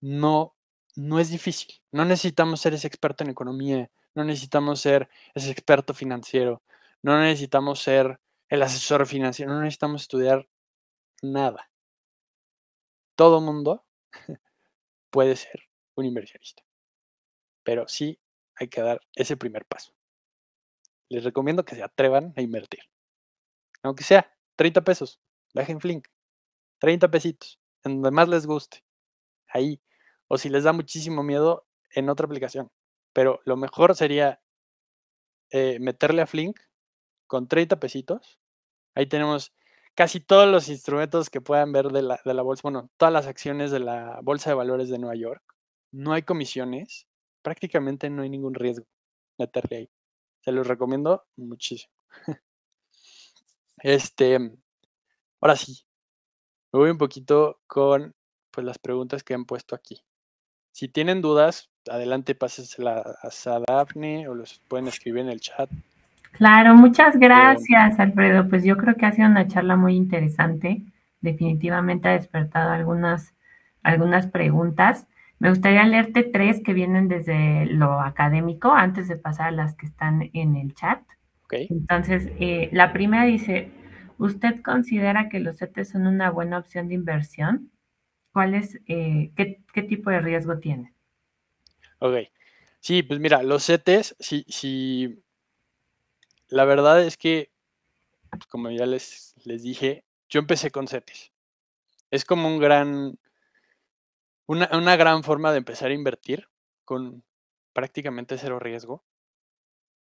No, no es difícil. No necesitamos ser ese experto en economía, no necesitamos ser ese experto financiero, no necesitamos ser el asesor financiero, no necesitamos estudiar nada. Todo mundo [laughs] puede ser un inversionista. Pero sí hay que dar ese primer paso. Les recomiendo que se atrevan a invertir. Aunque sea 30 pesos, dejen Flink, 30 pesitos, en donde más les guste, ahí. O si les da muchísimo miedo, en otra aplicación. Pero lo mejor sería eh, meterle a Flink con 30 pesitos. Ahí tenemos casi todos los instrumentos que puedan ver de la, de la bolsa, bueno, todas las acciones de la Bolsa de Valores de Nueva York. No hay comisiones, prácticamente no hay ningún riesgo meterle ahí. Se los recomiendo muchísimo. [laughs] Este, ahora sí, me voy un poquito con pues, las preguntas que han puesto aquí. Si tienen dudas, adelante pásenselas a Daphne o los pueden escribir en el chat. Claro, muchas eh, gracias, Alfredo. Pues yo creo que ha sido una charla muy interesante. Definitivamente ha despertado algunas, algunas preguntas. Me gustaría leerte tres que vienen desde lo académico antes de pasar a las que están en el chat. Entonces, eh, la primera dice, ¿usted considera que los CETES son una buena opción de inversión? ¿Cuál es, eh, qué, tipo de riesgo tiene? Ok. Sí, pues mira, los CETES, sí, sí, la verdad es que, como ya les, les dije, yo empecé con CETES. Es como un gran, una, una gran forma de empezar a invertir con prácticamente cero riesgo.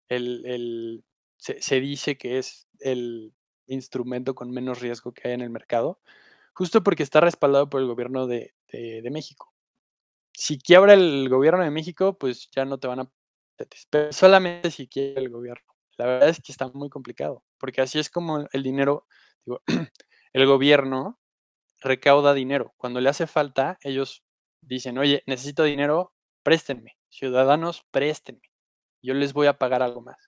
El, el, se, dice que es el instrumento con menos riesgo que hay en el mercado, justo porque está respaldado por el gobierno de, México. Si quiebra el gobierno de México, pues ya no te van a... Pero solamente si quiebra el gobierno. La verdad es que está muy complicado, porque así es como el dinero, digo, [clears throat] el gobierno recauda dinero. Cuando le hace falta, ellos dicen, oye, necesito dinero, préstenme. Ciudadanos, préstenme. Yo les voy a pagar algo más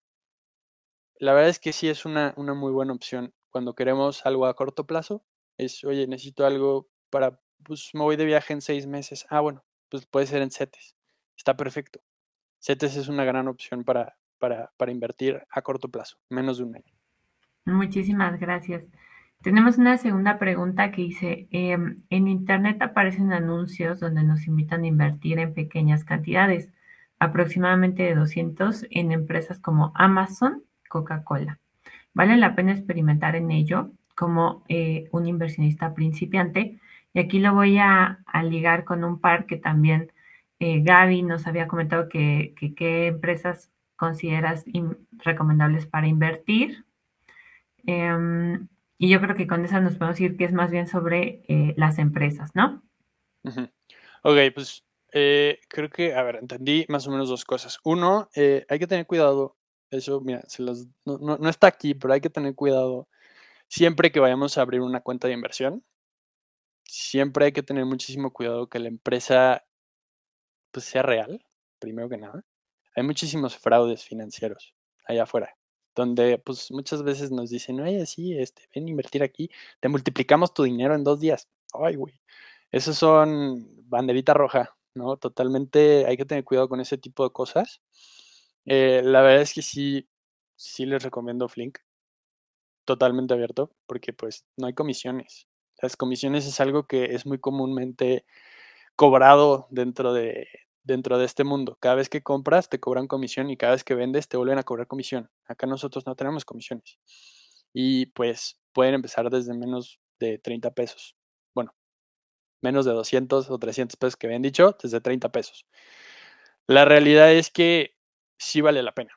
la verdad es que sí es una, muy buena opción cuando queremos algo a corto plazo. Es, oye, necesito algo para, pues me voy de viaje en seis meses. Ah, bueno, pues puede ser en CETES. Está perfecto. CETES es una gran opción para, para, invertir a corto plazo, menos de un año. Muchísimas gracias. Tenemos una segunda pregunta que dice, em, en Internet aparecen anuncios donde nos invitan a invertir en pequeñas cantidades, aproximadamente de 200 en empresas como Amazon, Coca-Cola. Vale la pena experimentar en ello como eh, un inversionista principiante. Y aquí lo voy a, ligar con un par que también eh, Gaby nos había comentado que, qué empresas consideras recomendables para invertir. Em, y yo creo que con esa nos podemos ir que es más bien sobre eh, las empresas, ¿no? Ok, pues creo que, a ver, entendí más o menos dos cosas. Uno, hay que tener cuidado eso, mira, no, está aquí, pero hay que tener cuidado siempre que vayamos a abrir una cuenta de inversión. Siempre hay que tener muchísimo cuidado que la empresa pues, sea real, primero que nada. Hay muchísimos fraudes financieros allá afuera, donde pues muchas veces nos dicen, oye, sí, este, ven a invertir aquí, te multiplicamos tu dinero en dos días. Ay, güey. Esos son banderita roja, ¿no? Totalmente hay que tener cuidado con ese tipo de cosas. Eh, la verdad es que sí, sí les recomiendo Flink, totalmente abierto, porque pues no hay comisiones. Las comisiones es algo que es muy comúnmente cobrado dentro de, dentro de este mundo. Cada vez que compras te cobran comisión y cada vez que vendes te vuelven a cobrar comisión. Acá nosotros no tenemos comisiones. Y pues pueden empezar desde menos de 30 pesos. Bueno, menos de 200 o 300 pesos que habían dicho, desde 30 pesos. La realidad es que sí vale la pena.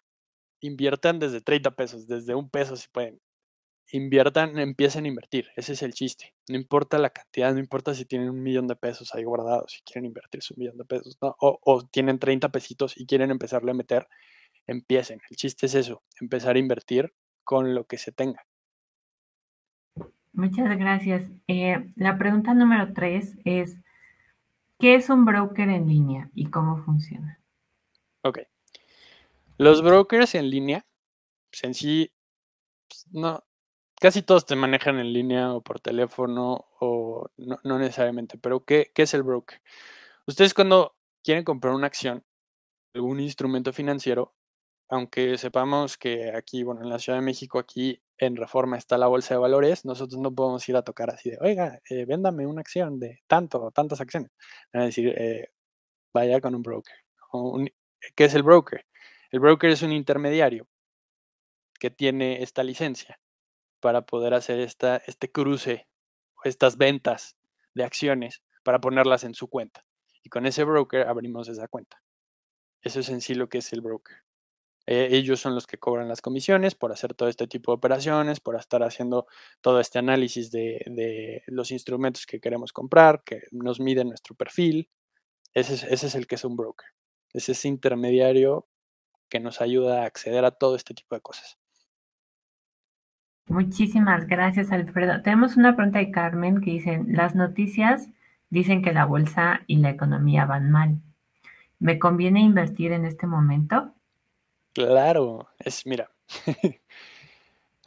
Inviertan desde 30 pesos, desde un peso si pueden. Inviertan, empiecen a invertir. Ese es el chiste. No importa la cantidad, no importa si tienen un millón de pesos ahí guardados, si quieren invertir su millón de pesos, ¿no? o, tienen 30 pesitos y quieren empezarle a meter, empiecen. El chiste es eso, empezar a invertir con lo que se tenga. Muchas gracias. Eh, la pregunta número tres es, ¿qué es un broker en línea y cómo funciona? Ok. Los brokers en línea, pues, en sí, pues, no, casi todos te manejan en línea o por teléfono o no, necesariamente, pero ¿qué, es el broker? Ustedes cuando quieren comprar una acción, algún instrumento financiero, aunque sepamos que aquí, bueno, en la Ciudad de México, aquí en Reforma está la bolsa de valores, nosotros no podemos ir a tocar así de, oiga, eh, véndame una acción de tanto tantas acciones. Es decir, eh, vaya con un broker. ¿Qué es el broker? El broker es un intermediario que tiene esta licencia para poder hacer esta, este cruce, estas ventas de acciones para ponerlas en su cuenta. Y con ese broker abrimos esa cuenta. Eso es en sí lo que es el broker. Eh, ellos son los que cobran las comisiones por hacer todo este tipo de operaciones, por estar haciendo todo este análisis de, los instrumentos que queremos comprar, que nos miden nuestro perfil. Ese es, el que es un broker. Es intermediario que nos ayuda a acceder a todo este tipo de cosas. Muchísimas gracias, Alfredo. Tenemos una pregunta de Carmen que dice, las noticias dicen que la bolsa y la economía van mal. ¿Me conviene invertir en este momento? Claro, es, mira, [laughs]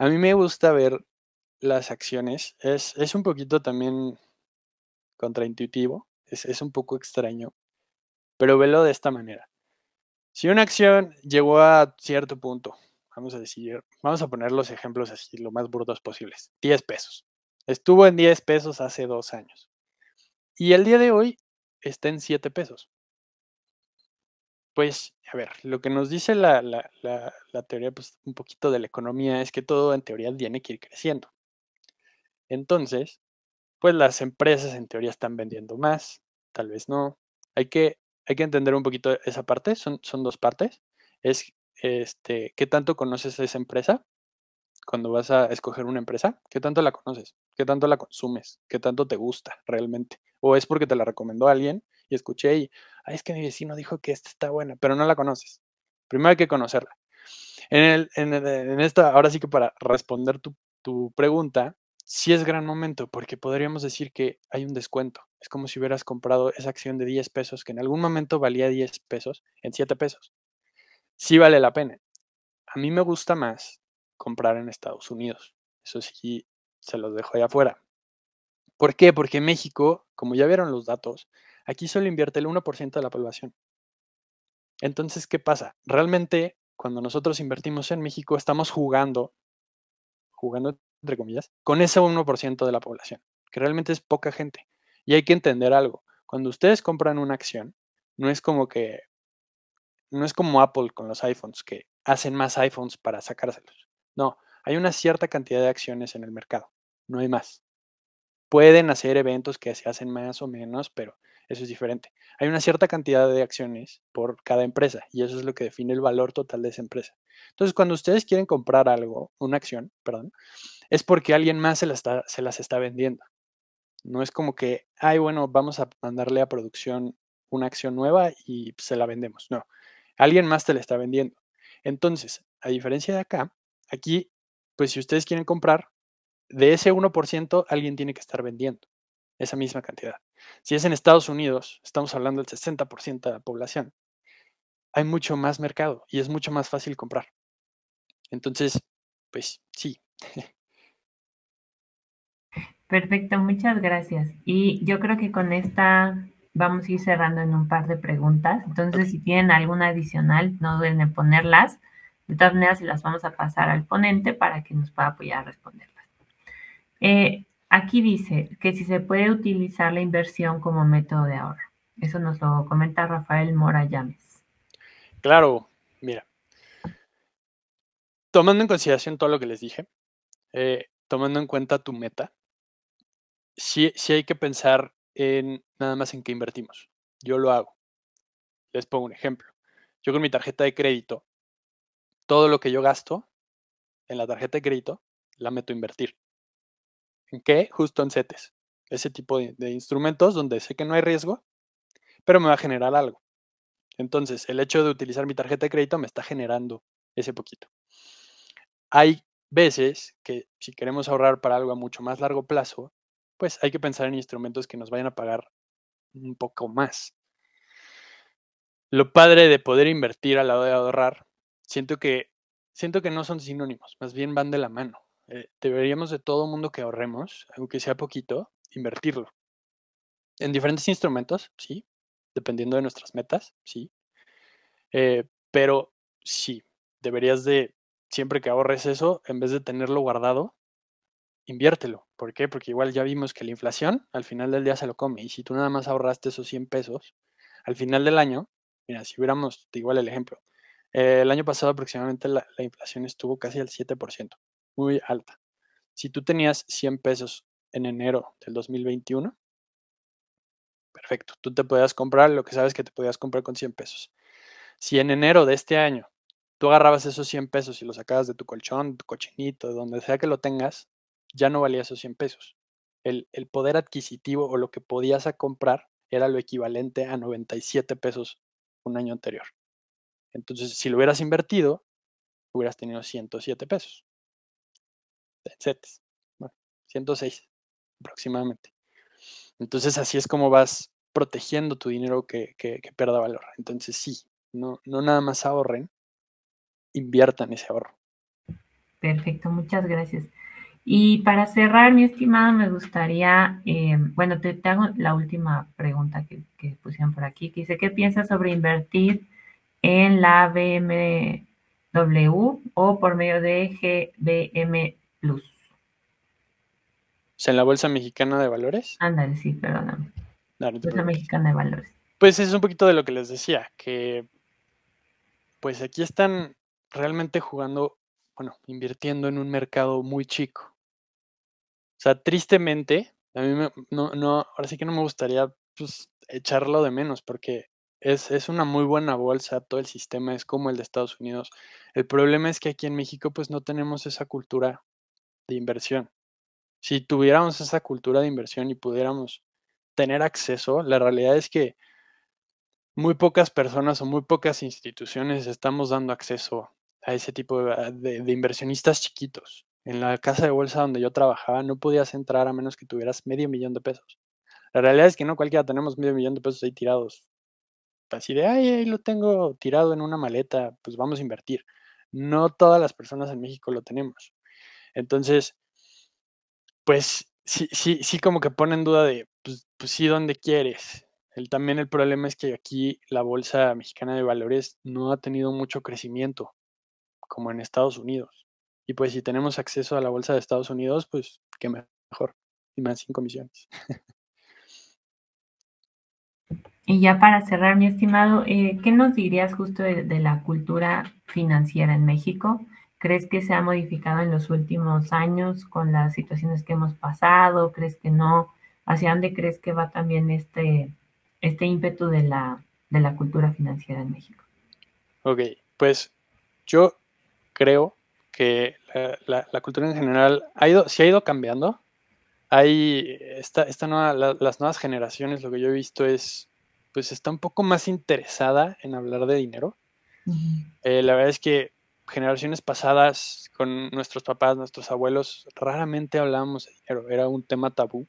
a mí me gusta ver las acciones. Es, es un poquito también contraintuitivo, es un poco extraño, pero velo de esta manera. Si una acción llegó a cierto punto, vamos a decir, vamos a poner los ejemplos así, lo más burdos posibles, 10 pesos. Estuvo en 10 pesos hace dos años. Y el día de hoy está en 7 pesos. Pues, a ver, lo que nos dice la, la teoría, pues, un poquito de la economía, es que todo en teoría tiene que ir creciendo. Entonces, pues las empresas en teoría están vendiendo más, tal vez no. Hay que hay que entender un poquito esa parte, son, son dos partes. Es este, qué tanto conoces a esa empresa cuando vas a escoger una empresa, qué tanto la conoces, qué tanto la consumes, qué tanto te gusta realmente. O es porque te la recomendó alguien y escuché y, Ay, es que mi vecino dijo que esta está buena, pero no la conoces. Primero hay que conocerla. En, esta, ahora sí que para responder tu, tu pregunta, sí es gran momento porque podríamos decir que hay un descuento como si hubieras comprado esa acción de 10 pesos que en algún momento valía 10 pesos en 7 pesos. Sí vale la pena. A mí me gusta más comprar en Estados Unidos. Eso sí, se los dejo ahí afuera. ¿Por qué? Porque México, como ya vieron los datos, aquí solo invierte el 1% de la población. Entonces, ¿qué pasa? Realmente, cuando nosotros invertimos en México, estamos jugando, jugando entre comillas, con ese 1% de la población, que realmente es poca gente. Y hay que entender algo. Cuando ustedes compran una acción, no es como que, no es como Apple con los iPhones, que hacen más iPhones para sacárselos. No, hay una cierta cantidad de acciones en el mercado, no hay más. Pueden hacer eventos que se hacen más o menos, pero eso es diferente. Hay una cierta cantidad de acciones por cada empresa y eso es lo que define el valor total de esa empresa. Entonces, cuando ustedes quieren comprar algo, una acción, perdón, es porque alguien más se, se las está vendiendo. No es como que, ay, bueno, vamos a mandarle a producción una acción nueva y se la vendemos. No, alguien más te la está vendiendo. Entonces, a diferencia de acá, aquí, pues si ustedes quieren comprar, de ese 1% alguien tiene que estar vendiendo esa misma cantidad. Si es en Estados Unidos, estamos hablando del 60% de la población. Hay mucho más mercado y es mucho más fácil comprar. Entonces, pues sí, [laughs] Perfecto, muchas gracias. Y yo creo que con esta vamos a ir cerrando en un par de preguntas. Entonces, si tienen alguna adicional, no duden en ponerlas. De todas maneras, las vamos a pasar al ponente para que nos pueda apoyar a responderlas. Eh, aquí dice que si se puede utilizar la inversión como método de ahorro. Eso nos lo comenta Rafael Mora Llames. Claro, mira. Tomando en consideración todo lo que les dije, eh, tomando en cuenta tu meta, si hay que pensar en nada más en qué invertimos. Yo lo hago. Les pongo un ejemplo. Yo con mi tarjeta de crédito, todo lo que yo gasto en la tarjeta de crédito, la meto a invertir. ¿En qué? Justo en CETES. Ese tipo de instrumentos donde sé que no hay riesgo, pero me va a generar algo. Entonces, el hecho de utilizar mi tarjeta de crédito me está generando ese poquito. Hay veces que si queremos ahorrar para algo a mucho más largo plazo, pues hay que pensar en instrumentos que nos vayan a pagar un poco más. Lo padre de poder invertir al lado de ahorrar, siento que, siento que no son sinónimos, más bien van de la mano. Eh, deberíamos de todo mundo que ahorremos, aunque sea poquito, invertirlo. En diferentes instrumentos, sí, dependiendo de nuestras metas, sí. Eh, pero sí, deberías de, siempre que ahorres eso, en vez de tenerlo guardado, inviértelo ¿Por qué? Porque igual ya vimos que la inflación al final del día se lo come. Y si tú nada más ahorraste esos 100 pesos, al final del año, mira, si hubiéramos, igual el ejemplo, eh, el año pasado aproximadamente la, inflación estuvo casi al 7%, muy alta. Si tú tenías 100 pesos en enero del 2021, perfecto, tú te podías comprar lo que sabes que te podías comprar con 100 pesos. Si en enero de este año tú agarrabas esos 100 pesos y los sacabas de tu colchón, de tu cochinito, de donde sea que lo tengas, ya no valía esos 100 pesos. El, poder adquisitivo o lo que podías a comprar era lo equivalente a 97 pesos un año anterior. Entonces, si lo hubieras invertido, hubieras tenido 107 pesos. Bueno, 106 aproximadamente. Entonces, así es como vas protegiendo tu dinero que, que, pierda valor. Entonces, sí, no, no nada más ahorren, inviertan ese ahorro. Perfecto, muchas gracias. Y para cerrar, mi estimado, me gustaría, eh, bueno, te, hago la última pregunta que, pusieron por aquí, que dice, ¿qué piensas sobre invertir en la BMW o por medio de GBM Plus? O sea, en la Bolsa Mexicana de Valores. Ándale, sí, perdóname. Bolsa Mexicana de Valores. Pues es un poquito de lo que les decía, que pues aquí están realmente jugando, bueno, invirtiendo en un mercado muy chico. O sea, tristemente, a mí no, ahora sí que no me gustaría pues, echarlo de menos porque es, una muy buena bolsa, todo el sistema es como el de Estados Unidos. El problema es que aquí en México pues no tenemos esa cultura de inversión. Si tuviéramos esa cultura de inversión y pudiéramos tener acceso, la realidad es que muy pocas personas o muy pocas instituciones estamos dando acceso a ese tipo de inversionistas chiquitos. En la casa de bolsa donde yo trabajaba no podías entrar a menos que tuvieras medio millón de pesos. La realidad es que no cualquiera tenemos medio millón de pesos ahí tirados. Así de, ay, ahí lo tengo tirado en una maleta, pues vamos a invertir. No todas las personas en México lo tenemos. Entonces, pues sí, sí, sí como que pone en duda de, pues, pues sí, donde quieres. también el problema es que aquí la Bolsa Mexicana de Valores no ha tenido mucho crecimiento, como en Estados Unidos. Y pues si tenemos acceso a la bolsa de Estados Unidos, pues qué mejor. Y más sin comisiones. Y ya para cerrar, mi estimado, eh, ¿qué nos dirías justo de, la cultura financiera en México? ¿Crees que se ha modificado en los últimos años con las situaciones que hemos pasado? ¿Crees que no? ¿Hacia dónde crees que va también este, este ímpetu de la, de la cultura financiera en México? Ok, pues yo creo que la, cultura en general ha ido, se ha ido cambiando. Hay esta, esta las nuevas generaciones, lo que yo he visto es, pues está un poco más interesada en hablar de dinero. Eh, la verdad es que generaciones pasadas, con nuestros papás, nuestros abuelos, raramente hablábamos de dinero, era un tema tabú.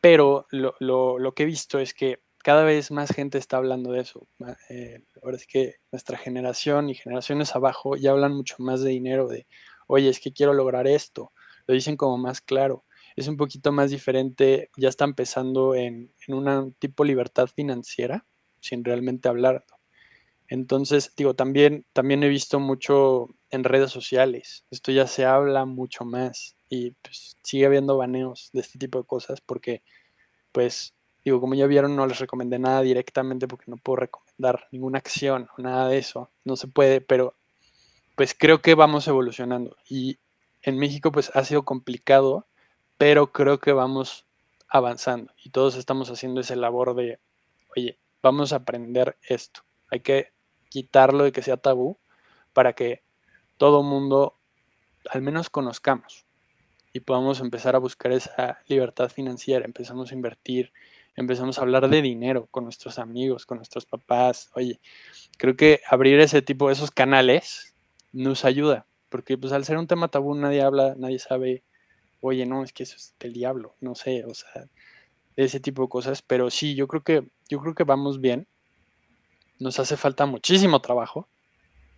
Pero lo, lo, lo que he visto es que cada vez más gente está hablando de eso. Eh, ahora es que nuestra generación y generaciones abajo ya hablan mucho más de dinero, de, oye, es que quiero lograr esto. Lo dicen como más claro. Es un poquito más diferente, ya están empezando en, un tipo libertad financiera, sin realmente hablar, Entonces, digo, también, también he visto mucho en redes sociales. Esto ya se habla mucho más y pues, sigue habiendo baneos de este tipo de cosas porque, pues, Digo, como ya vieron, no les recomendé nada directamente porque no puedo recomendar ninguna acción o nada de eso. No se puede, pero pues creo que vamos evolucionando. Y en México pues ha sido complicado, pero creo que vamos avanzando y todos estamos haciendo ese labor de, oye, vamos a aprender esto. Hay que quitarlo de que sea tabú para que todo mundo al menos conozcamos y podamos empezar a buscar esa libertad financiera, empezamos a invertir empezamos a hablar de dinero con nuestros amigos, con nuestros papás. Oye, creo que abrir ese tipo, de esos canales nos ayuda, porque pues al ser un tema tabú nadie habla, nadie sabe, oye, no, es que eso es del diablo, no sé, o sea, ese tipo de cosas, pero sí, yo creo que, yo creo que vamos bien. Nos hace falta muchísimo trabajo,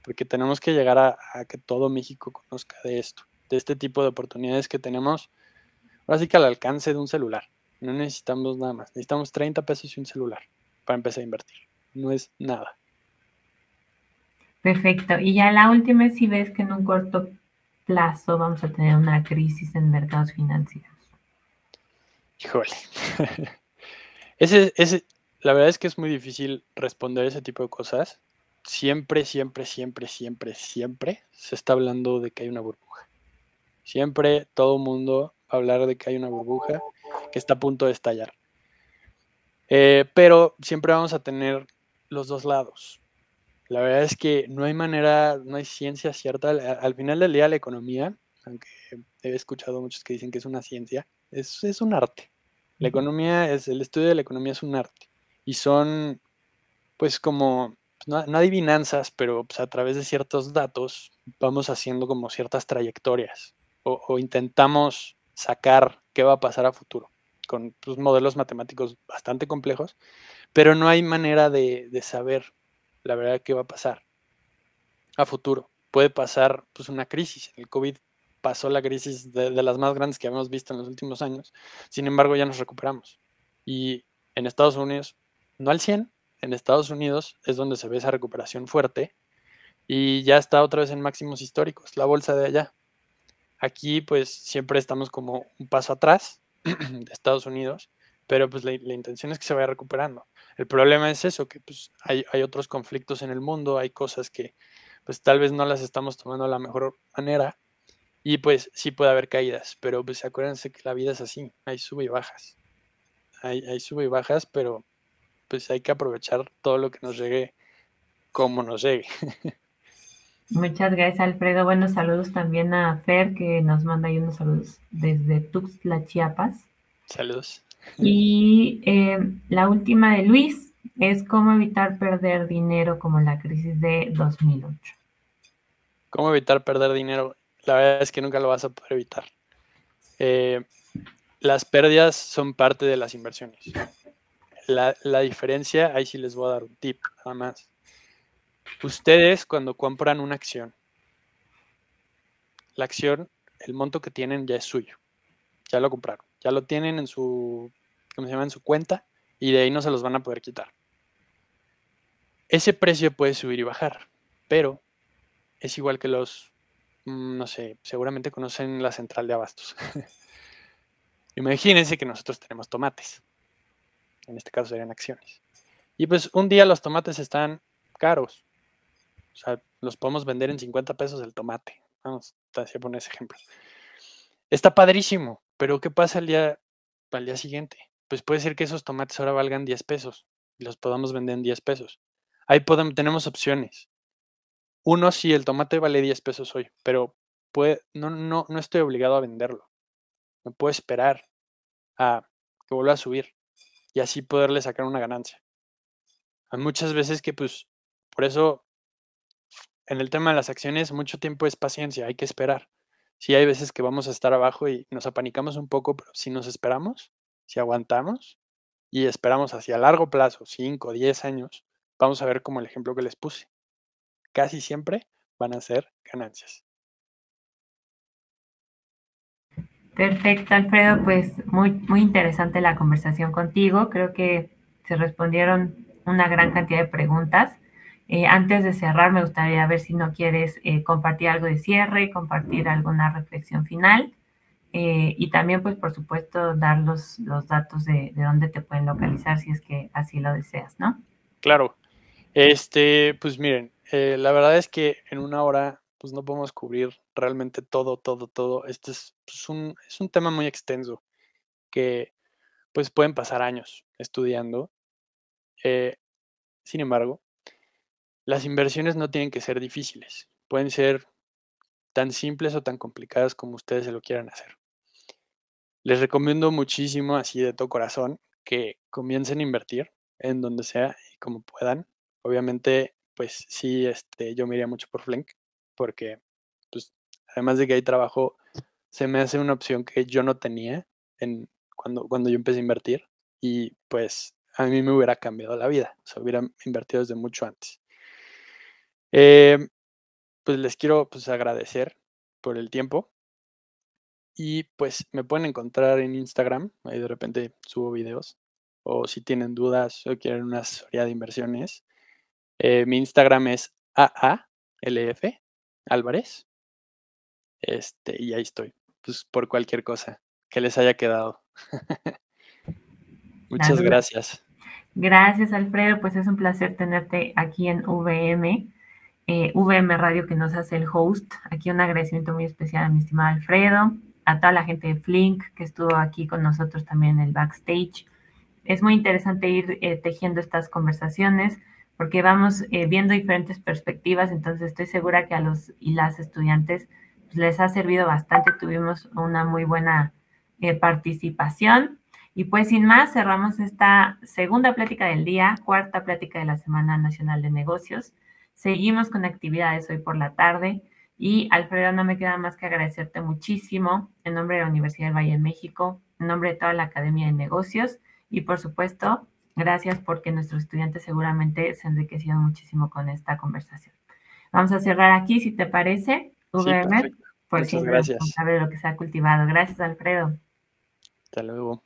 porque tenemos que llegar a, que todo México conozca de esto, de este tipo de oportunidades que tenemos, Básicamente al alcance de un celular. No necesitamos nada más. Necesitamos 30 pesos y un celular para empezar a invertir. No es nada. Perfecto. Y ya la última es si ves que en un corto plazo vamos a tener una crisis en mercados financieros. Híjole. [laughs] ese, la verdad es que es muy difícil responder ese tipo de cosas. Siempre, siempre, siempre, siempre, siempre se está hablando de que hay una burbuja. Siempre todo mundo va hablar de que hay una burbuja que está a punto de estallar. Eh, pero siempre vamos a tener los dos lados. La verdad es que no hay manera, no hay ciencia cierta. Al, final del día la economía, aunque he escuchado muchos que dicen que es una ciencia, es, es un arte. La economía es, el estudio de la economía es un arte. Y son, pues como, pues, no, adivinanzas, pero pues, a través de ciertos datos vamos haciendo como ciertas trayectorias o intentamos sacar qué va a pasar a futuro con pues, modelos matemáticos bastante complejos, pero no hay manera de, saber la verdad qué va a pasar a futuro. Puede pasar pues, una crisis. El COVID pasó la crisis de, las más grandes que hemos visto en los últimos años. Sin embargo, ya nos recuperamos. Y en Estados Unidos, no al 100, en Estados Unidos es donde se ve esa recuperación fuerte y ya está otra vez en máximos históricos, la bolsa de allá. Aquí pues siempre estamos como un paso atrás [clears throat] de Estados Unidos, pero pues la, intención es que se vaya recuperando. El problema es eso, que pues hay, hay, otros conflictos en el mundo, hay cosas que pues tal vez no las estamos tomando de la mejor manera y pues sí puede haber caídas, pero pues acuérdense que la vida es así, hay sube y bajas, hay, hay y bajas, pero pues hay que aprovechar todo lo que nos llegue como nos llegue. [laughs] Muchas gracias, Alfredo. Buenos saludos también a Fer, que nos manda ahí unos saludos desde Tuxtla, Chiapas. Saludos. Y eh, la última de Luis es cómo evitar perder dinero como la crisis de 2008. ¿Cómo evitar perder dinero? La verdad es que nunca lo vas a poder evitar. Eh, las pérdidas son parte de las inversiones. La, la diferencia, ahí sí les voy a dar un tip, nada más ustedes cuando compran una acción, la acción, el monto que tienen ya es suyo. Ya lo compraron. Ya lo tienen en su, ¿cómo se llama? En su cuenta y de ahí no se los van a poder quitar. Ese precio puede subir y bajar, pero es igual que los, mm, no sé, seguramente conocen la central de abastos. [laughs] Imagínense que nosotros tenemos tomates. En este caso serían acciones. Y pues un día los tomates están caros. O sea, los podemos vender en 50 pesos el tomate. Vamos, te voy a ese ejemplo. Está padrísimo, pero ¿qué pasa al día, día siguiente? Pues puede ser que esos tomates ahora valgan 10 pesos y los podamos vender en 10 pesos. Ahí podemos, tenemos opciones. Uno, si el tomate vale 10 pesos hoy, pero no, no, no estoy obligado a venderlo. Me puedo esperar a que vuelva a subir y así poderle sacar una ganancia. Hay muchas veces que, pues, por eso en el tema de las acciones mucho tiempo es paciencia, hay que esperar. Sí hay veces que vamos a estar abajo y nos apanicamos un poco, pero si nos esperamos, si aguantamos y esperamos hacia largo plazo, 5, 10 años, vamos a ver como el ejemplo que les puse. Casi siempre van a ser ganancias. Perfecto, Alfredo. Pues muy, muy interesante la conversación contigo. Creo que se respondieron una gran cantidad de preguntas. Eh, antes de cerrar, me gustaría ver si no quieres eh, compartir algo de cierre, compartir alguna reflexión final eh, y también, pues, por supuesto, dar los, los datos de, de, dónde te pueden localizar si es que así lo deseas, ¿no? Claro. Este, pues miren, la verdad es que en una hora pues no podemos cubrir realmente todo, todo, todo. Este es, pues, un, es un tema muy extenso que pues pueden pasar años estudiando. sin embargo, las inversiones no tienen que ser difíciles, pueden ser tan simples o tan complicadas como ustedes se lo quieran hacer. Les recomiendo muchísimo, así de todo corazón, que comiencen a invertir en donde sea y como puedan. Obviamente, pues sí, este, yo me iría mucho por Flink, porque pues, además de que hay trabajo, se me hace una opción que yo no tenía cuando, cuando yo empecé a invertir y pues a mí me hubiera cambiado la vida, o se hubiera invertido desde mucho antes. Eh, pues les quiero pues, agradecer por el tiempo. Y pues me pueden encontrar en Instagram, ahí de repente subo videos. O si tienen dudas o quieren una asesoría de inversiones, eh, mi Instagram es f Álvarez. Este, y ahí estoy, pues por cualquier cosa que les haya quedado. [laughs] Muchas gracias. Gracias, Alfredo. Pues es un placer tenerte aquí en VM. Eh, VM Radio que nos hace el host. Aquí un agradecimiento muy especial a mi estimado Alfredo, a toda la gente de Flink que estuvo aquí con nosotros también en el backstage. Es muy interesante ir eh, tejiendo estas conversaciones porque vamos eh, viendo diferentes perspectivas, entonces estoy segura que a los y las estudiantes pues, les ha servido bastante, tuvimos una muy buena participación. Y pues sin más, cerramos esta segunda plática del día, cuarta plática de la Semana Nacional de Negocios. Seguimos con actividades hoy por la tarde. Y Alfredo, no me queda más que agradecerte muchísimo en nombre de la Universidad del Valle de México, en nombre de toda la Academia de Negocios y por supuesto, gracias porque nuestros estudiantes seguramente se enriquecido muchísimo con esta conversación. Vamos a cerrar aquí, si te parece, VM. sí, Por Muchas gracias. ver lo que se ha cultivado. Gracias, Alfredo. Hasta luego.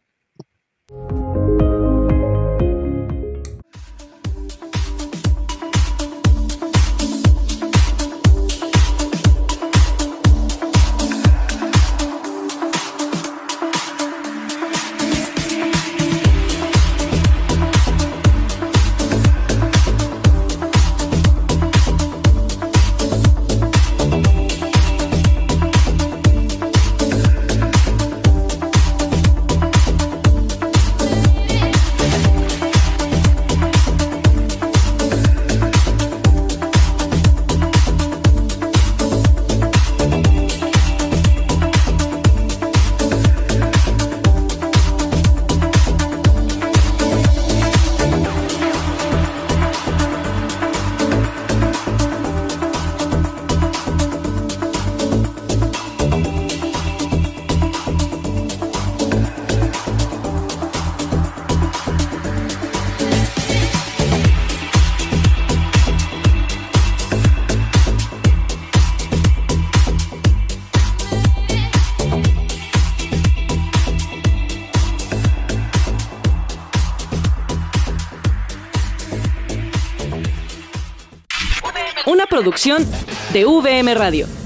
producción de VM Radio.